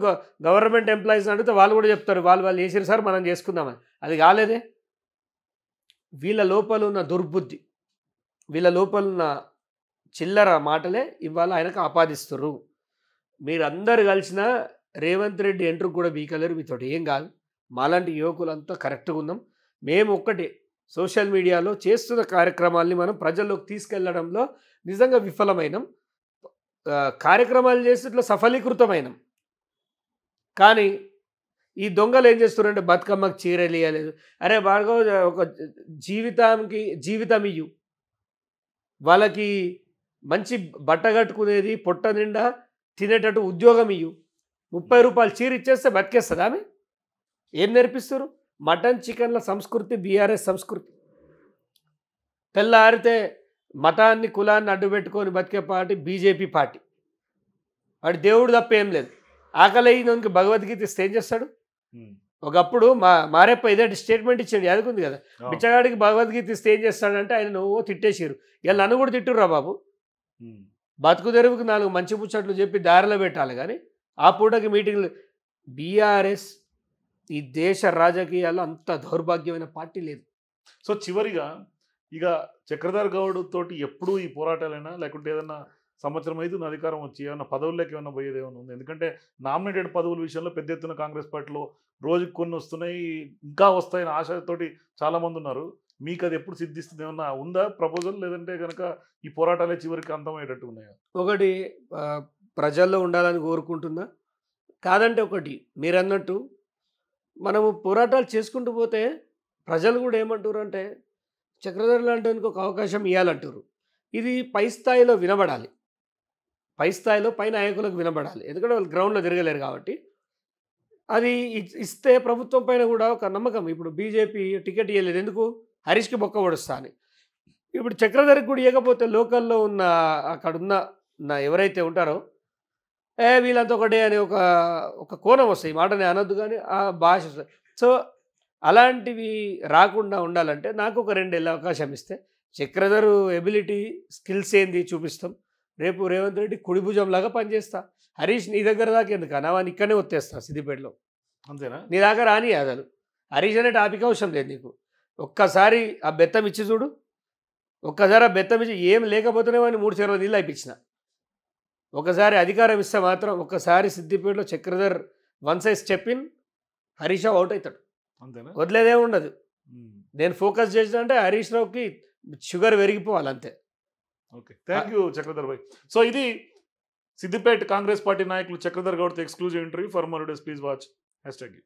గవర్నమెంట్ ఎంప్లాయీస్ అడిగితే వాళ్ళు కూడా చెప్తారు వాళ్ళు వాళ్ళు చేసిన సార్ మనం చేసుకుందామని అది కాలేదే వీళ్ళ లోపల ఉన్న దుర్బుద్ధి వీళ్ళ లోపల ఉన్న చిల్లర మాటలే ఇవాళ ఆయనకు ఆపాదిస్తారు మీరందరు కలిసిన రేవంత్ రెడ్డి ఎంట్రు కూడా బీకలేరు మీతో ఏం కాదు మాలాంటి యువకులంతా కరెక్ట్గా ఉన్నాం మేము ఒక్కటే సోషల్ మీడియాలో చేస్తున్న కార్యక్రమాల్ని మనం ప్రజల్లోకి తీసుకెళ్లడంలో నిజంగా విఫలమైనాం కార్యక్రమాలు చేసి ఇట్లా సఫలీకృతమైనం కానీ ఈ దొంగలు ఏం చేస్తున్నారంటే బతుకమ్మకి చీరలు ఇవ్వలేదు అరే భార్గవ్ ఒక జీవితానికి జీవితం ఇయ్యు వాళ్ళకి మంచి బట్ట కట్టుకునేది పొట్ట నిండా తినేటట్టు ఉద్యోగం ఇయ్యు ముప్పై రూపాయలు చీర ఇచ్చేస్తే బతికేస్తుంది ఆమె ఏం నేర్పిస్తారు మటన్ చికెన్ల సంస్కృతి బీఆర్ఎస్ సంస్కృతి తెల్లారితే మతాన్ని కులాన్ని అడ్డుపెట్టుకొని బతికే పార్టీ బీజేపీ పార్టీ వాడి దేవుడు తప్ప ఏం లేదు ఆకలి అయినందుకు భగవద్గీత ఇస్తే ఏం చేస్తాడు ఒకప్పుడు మా మారేప్ప ఇదే స్టేట్మెంట్ ఇచ్చాడు ఉంది కదా బిచ్చగాడికి భగవద్గీత ఇస్తే ఏం చేస్తాడంటే ఆయన నువ్వు తిట్టేసారు వీళ్ళు నన్ను కూడా తిట్టురా బాబు బతుకు తెరువుకు నాలుగు మంచి ముచ్చట్లు చెప్పి దారిలో పెట్టాలి కానీ ఆ పూటకి మీటింగ్లు బీఆర్ఎస్ ఈ దేశ రాజకీయాల్లో అంత దౌర్భాగ్యమైన పార్టీ లేదు సో చివరిగా ఇక చక్రధర్ గౌడ్ తోటి ఎప్పుడూ ఈ పోరాటాలైనా లేకుంటే ఏదన్నా సంవత్సరం అయితే అధికారం వచ్చి ఏమైనా పదవుల్లోకి ఏమైనా పోయేది ఏమైనా ఉంది ఎందుకంటే నామినేటెడ్ పదవుల విషయంలో పెద్ద ఎత్తున కాంగ్రెస్ పార్టీలో రోజుకు కొన్ని వస్తున్నాయి ఇంకా వస్తాయని ఆశతోటి చాలామంది ఉన్నారు మీకు అది ఎప్పుడు సిద్ధిస్తుంది ఏమన్నా ఉందా ప్రపోజల్ లేదంటే కనుక ఈ పోరాటాలే చివరికి అంతమయ్యేటట్టు ఉన్నాయా ఒకటి ప్రజల్లో ఉండాలని కోరుకుంటున్నా కాదంటే ఒకటి మీరు అన్నట్టు మనము పోరాటాలు చేసుకుంటూ పోతే ప్రజలు కూడా ఏమంటారు అంటే చక్రధర్ లాంటి ఒక అవకాశం ఇవ్వాలంటారు ఇది పై స్థాయిలో వినబడాలి పై స్థాయిలో పై నాయకులకు వినబడాలి ఎందుకంటే వాళ్ళు గ్రౌండ్లో తిరగలేరు కాబట్టి అది ఇస్తే ప్రభుత్వం పైన కూడా ఒక నమ్మకం ఇప్పుడు బీజేపీ టికెట్ ఇవ్వలేదు ఎందుకు హరీష్కి బొక్క పొడుస్తా అని ఇప్పుడు చక్రధర్కి కూడా ఇవ్వకపోతే లోకల్లో ఉన్న ఉన్న నా ఎవరైతే ఉంటారో ఏ వీళ్ళంతా ఒకటే అని ఒక ఒక కోణం వస్తాయి మాటని అనొద్దు కానీ ఆ భాష సో అలాంటివి రాకుండా ఉండాలంటే నాకు ఒక రెండేళ్ళ అవకాశం ఇస్తే చక్రధర్ ఎబిలిటీ స్కిల్స్ ఏంది చూపిస్తాం రేపు రేవంత్ రెడ్డి లాగా పనిచేస్తా హరీష్ నీ దగ్గర దాకా ఎందుకు అనావాని ఇక్కడనే వచ్చేస్తా సిద్దిపేటలో అంతేనా నీ దాకా రాని అసలు హరీష్ అనే టాపిక్ అవసరం లేదు నీకు ఒక్కసారి ఆ బెత్తం ఇచ్చి చూడు ఒక్కసారి ఆ బెత్తం ఇచ్చి ఏం లేకపోతున్నామని మూడు చెరువుల నీళ్ళు అయిపించిన ఒకసారి అధికారం ఇస్తే మాత్రం ఒక్కసారి సిద్దిపేటలో చక్రధర్ వన్ సైజ్ చెప్పిన్ హరీష్ అవుట్ అవుతాడు వదిలేదే ఉండదు నేను ఫోకస్ చేసినంటే హరీష్ రావుకి షుగర్ పెరిగిపోవాలి అంతే ఓకే థ్యాంక్ యూ చక్రధర్ భాయ్ సో ఇది సిద్దిపేట కాంగ్రెస్ పార్టీ నాయకులు చక్రధర్ గౌడ్తో exclusive interview for more days please watch hash tag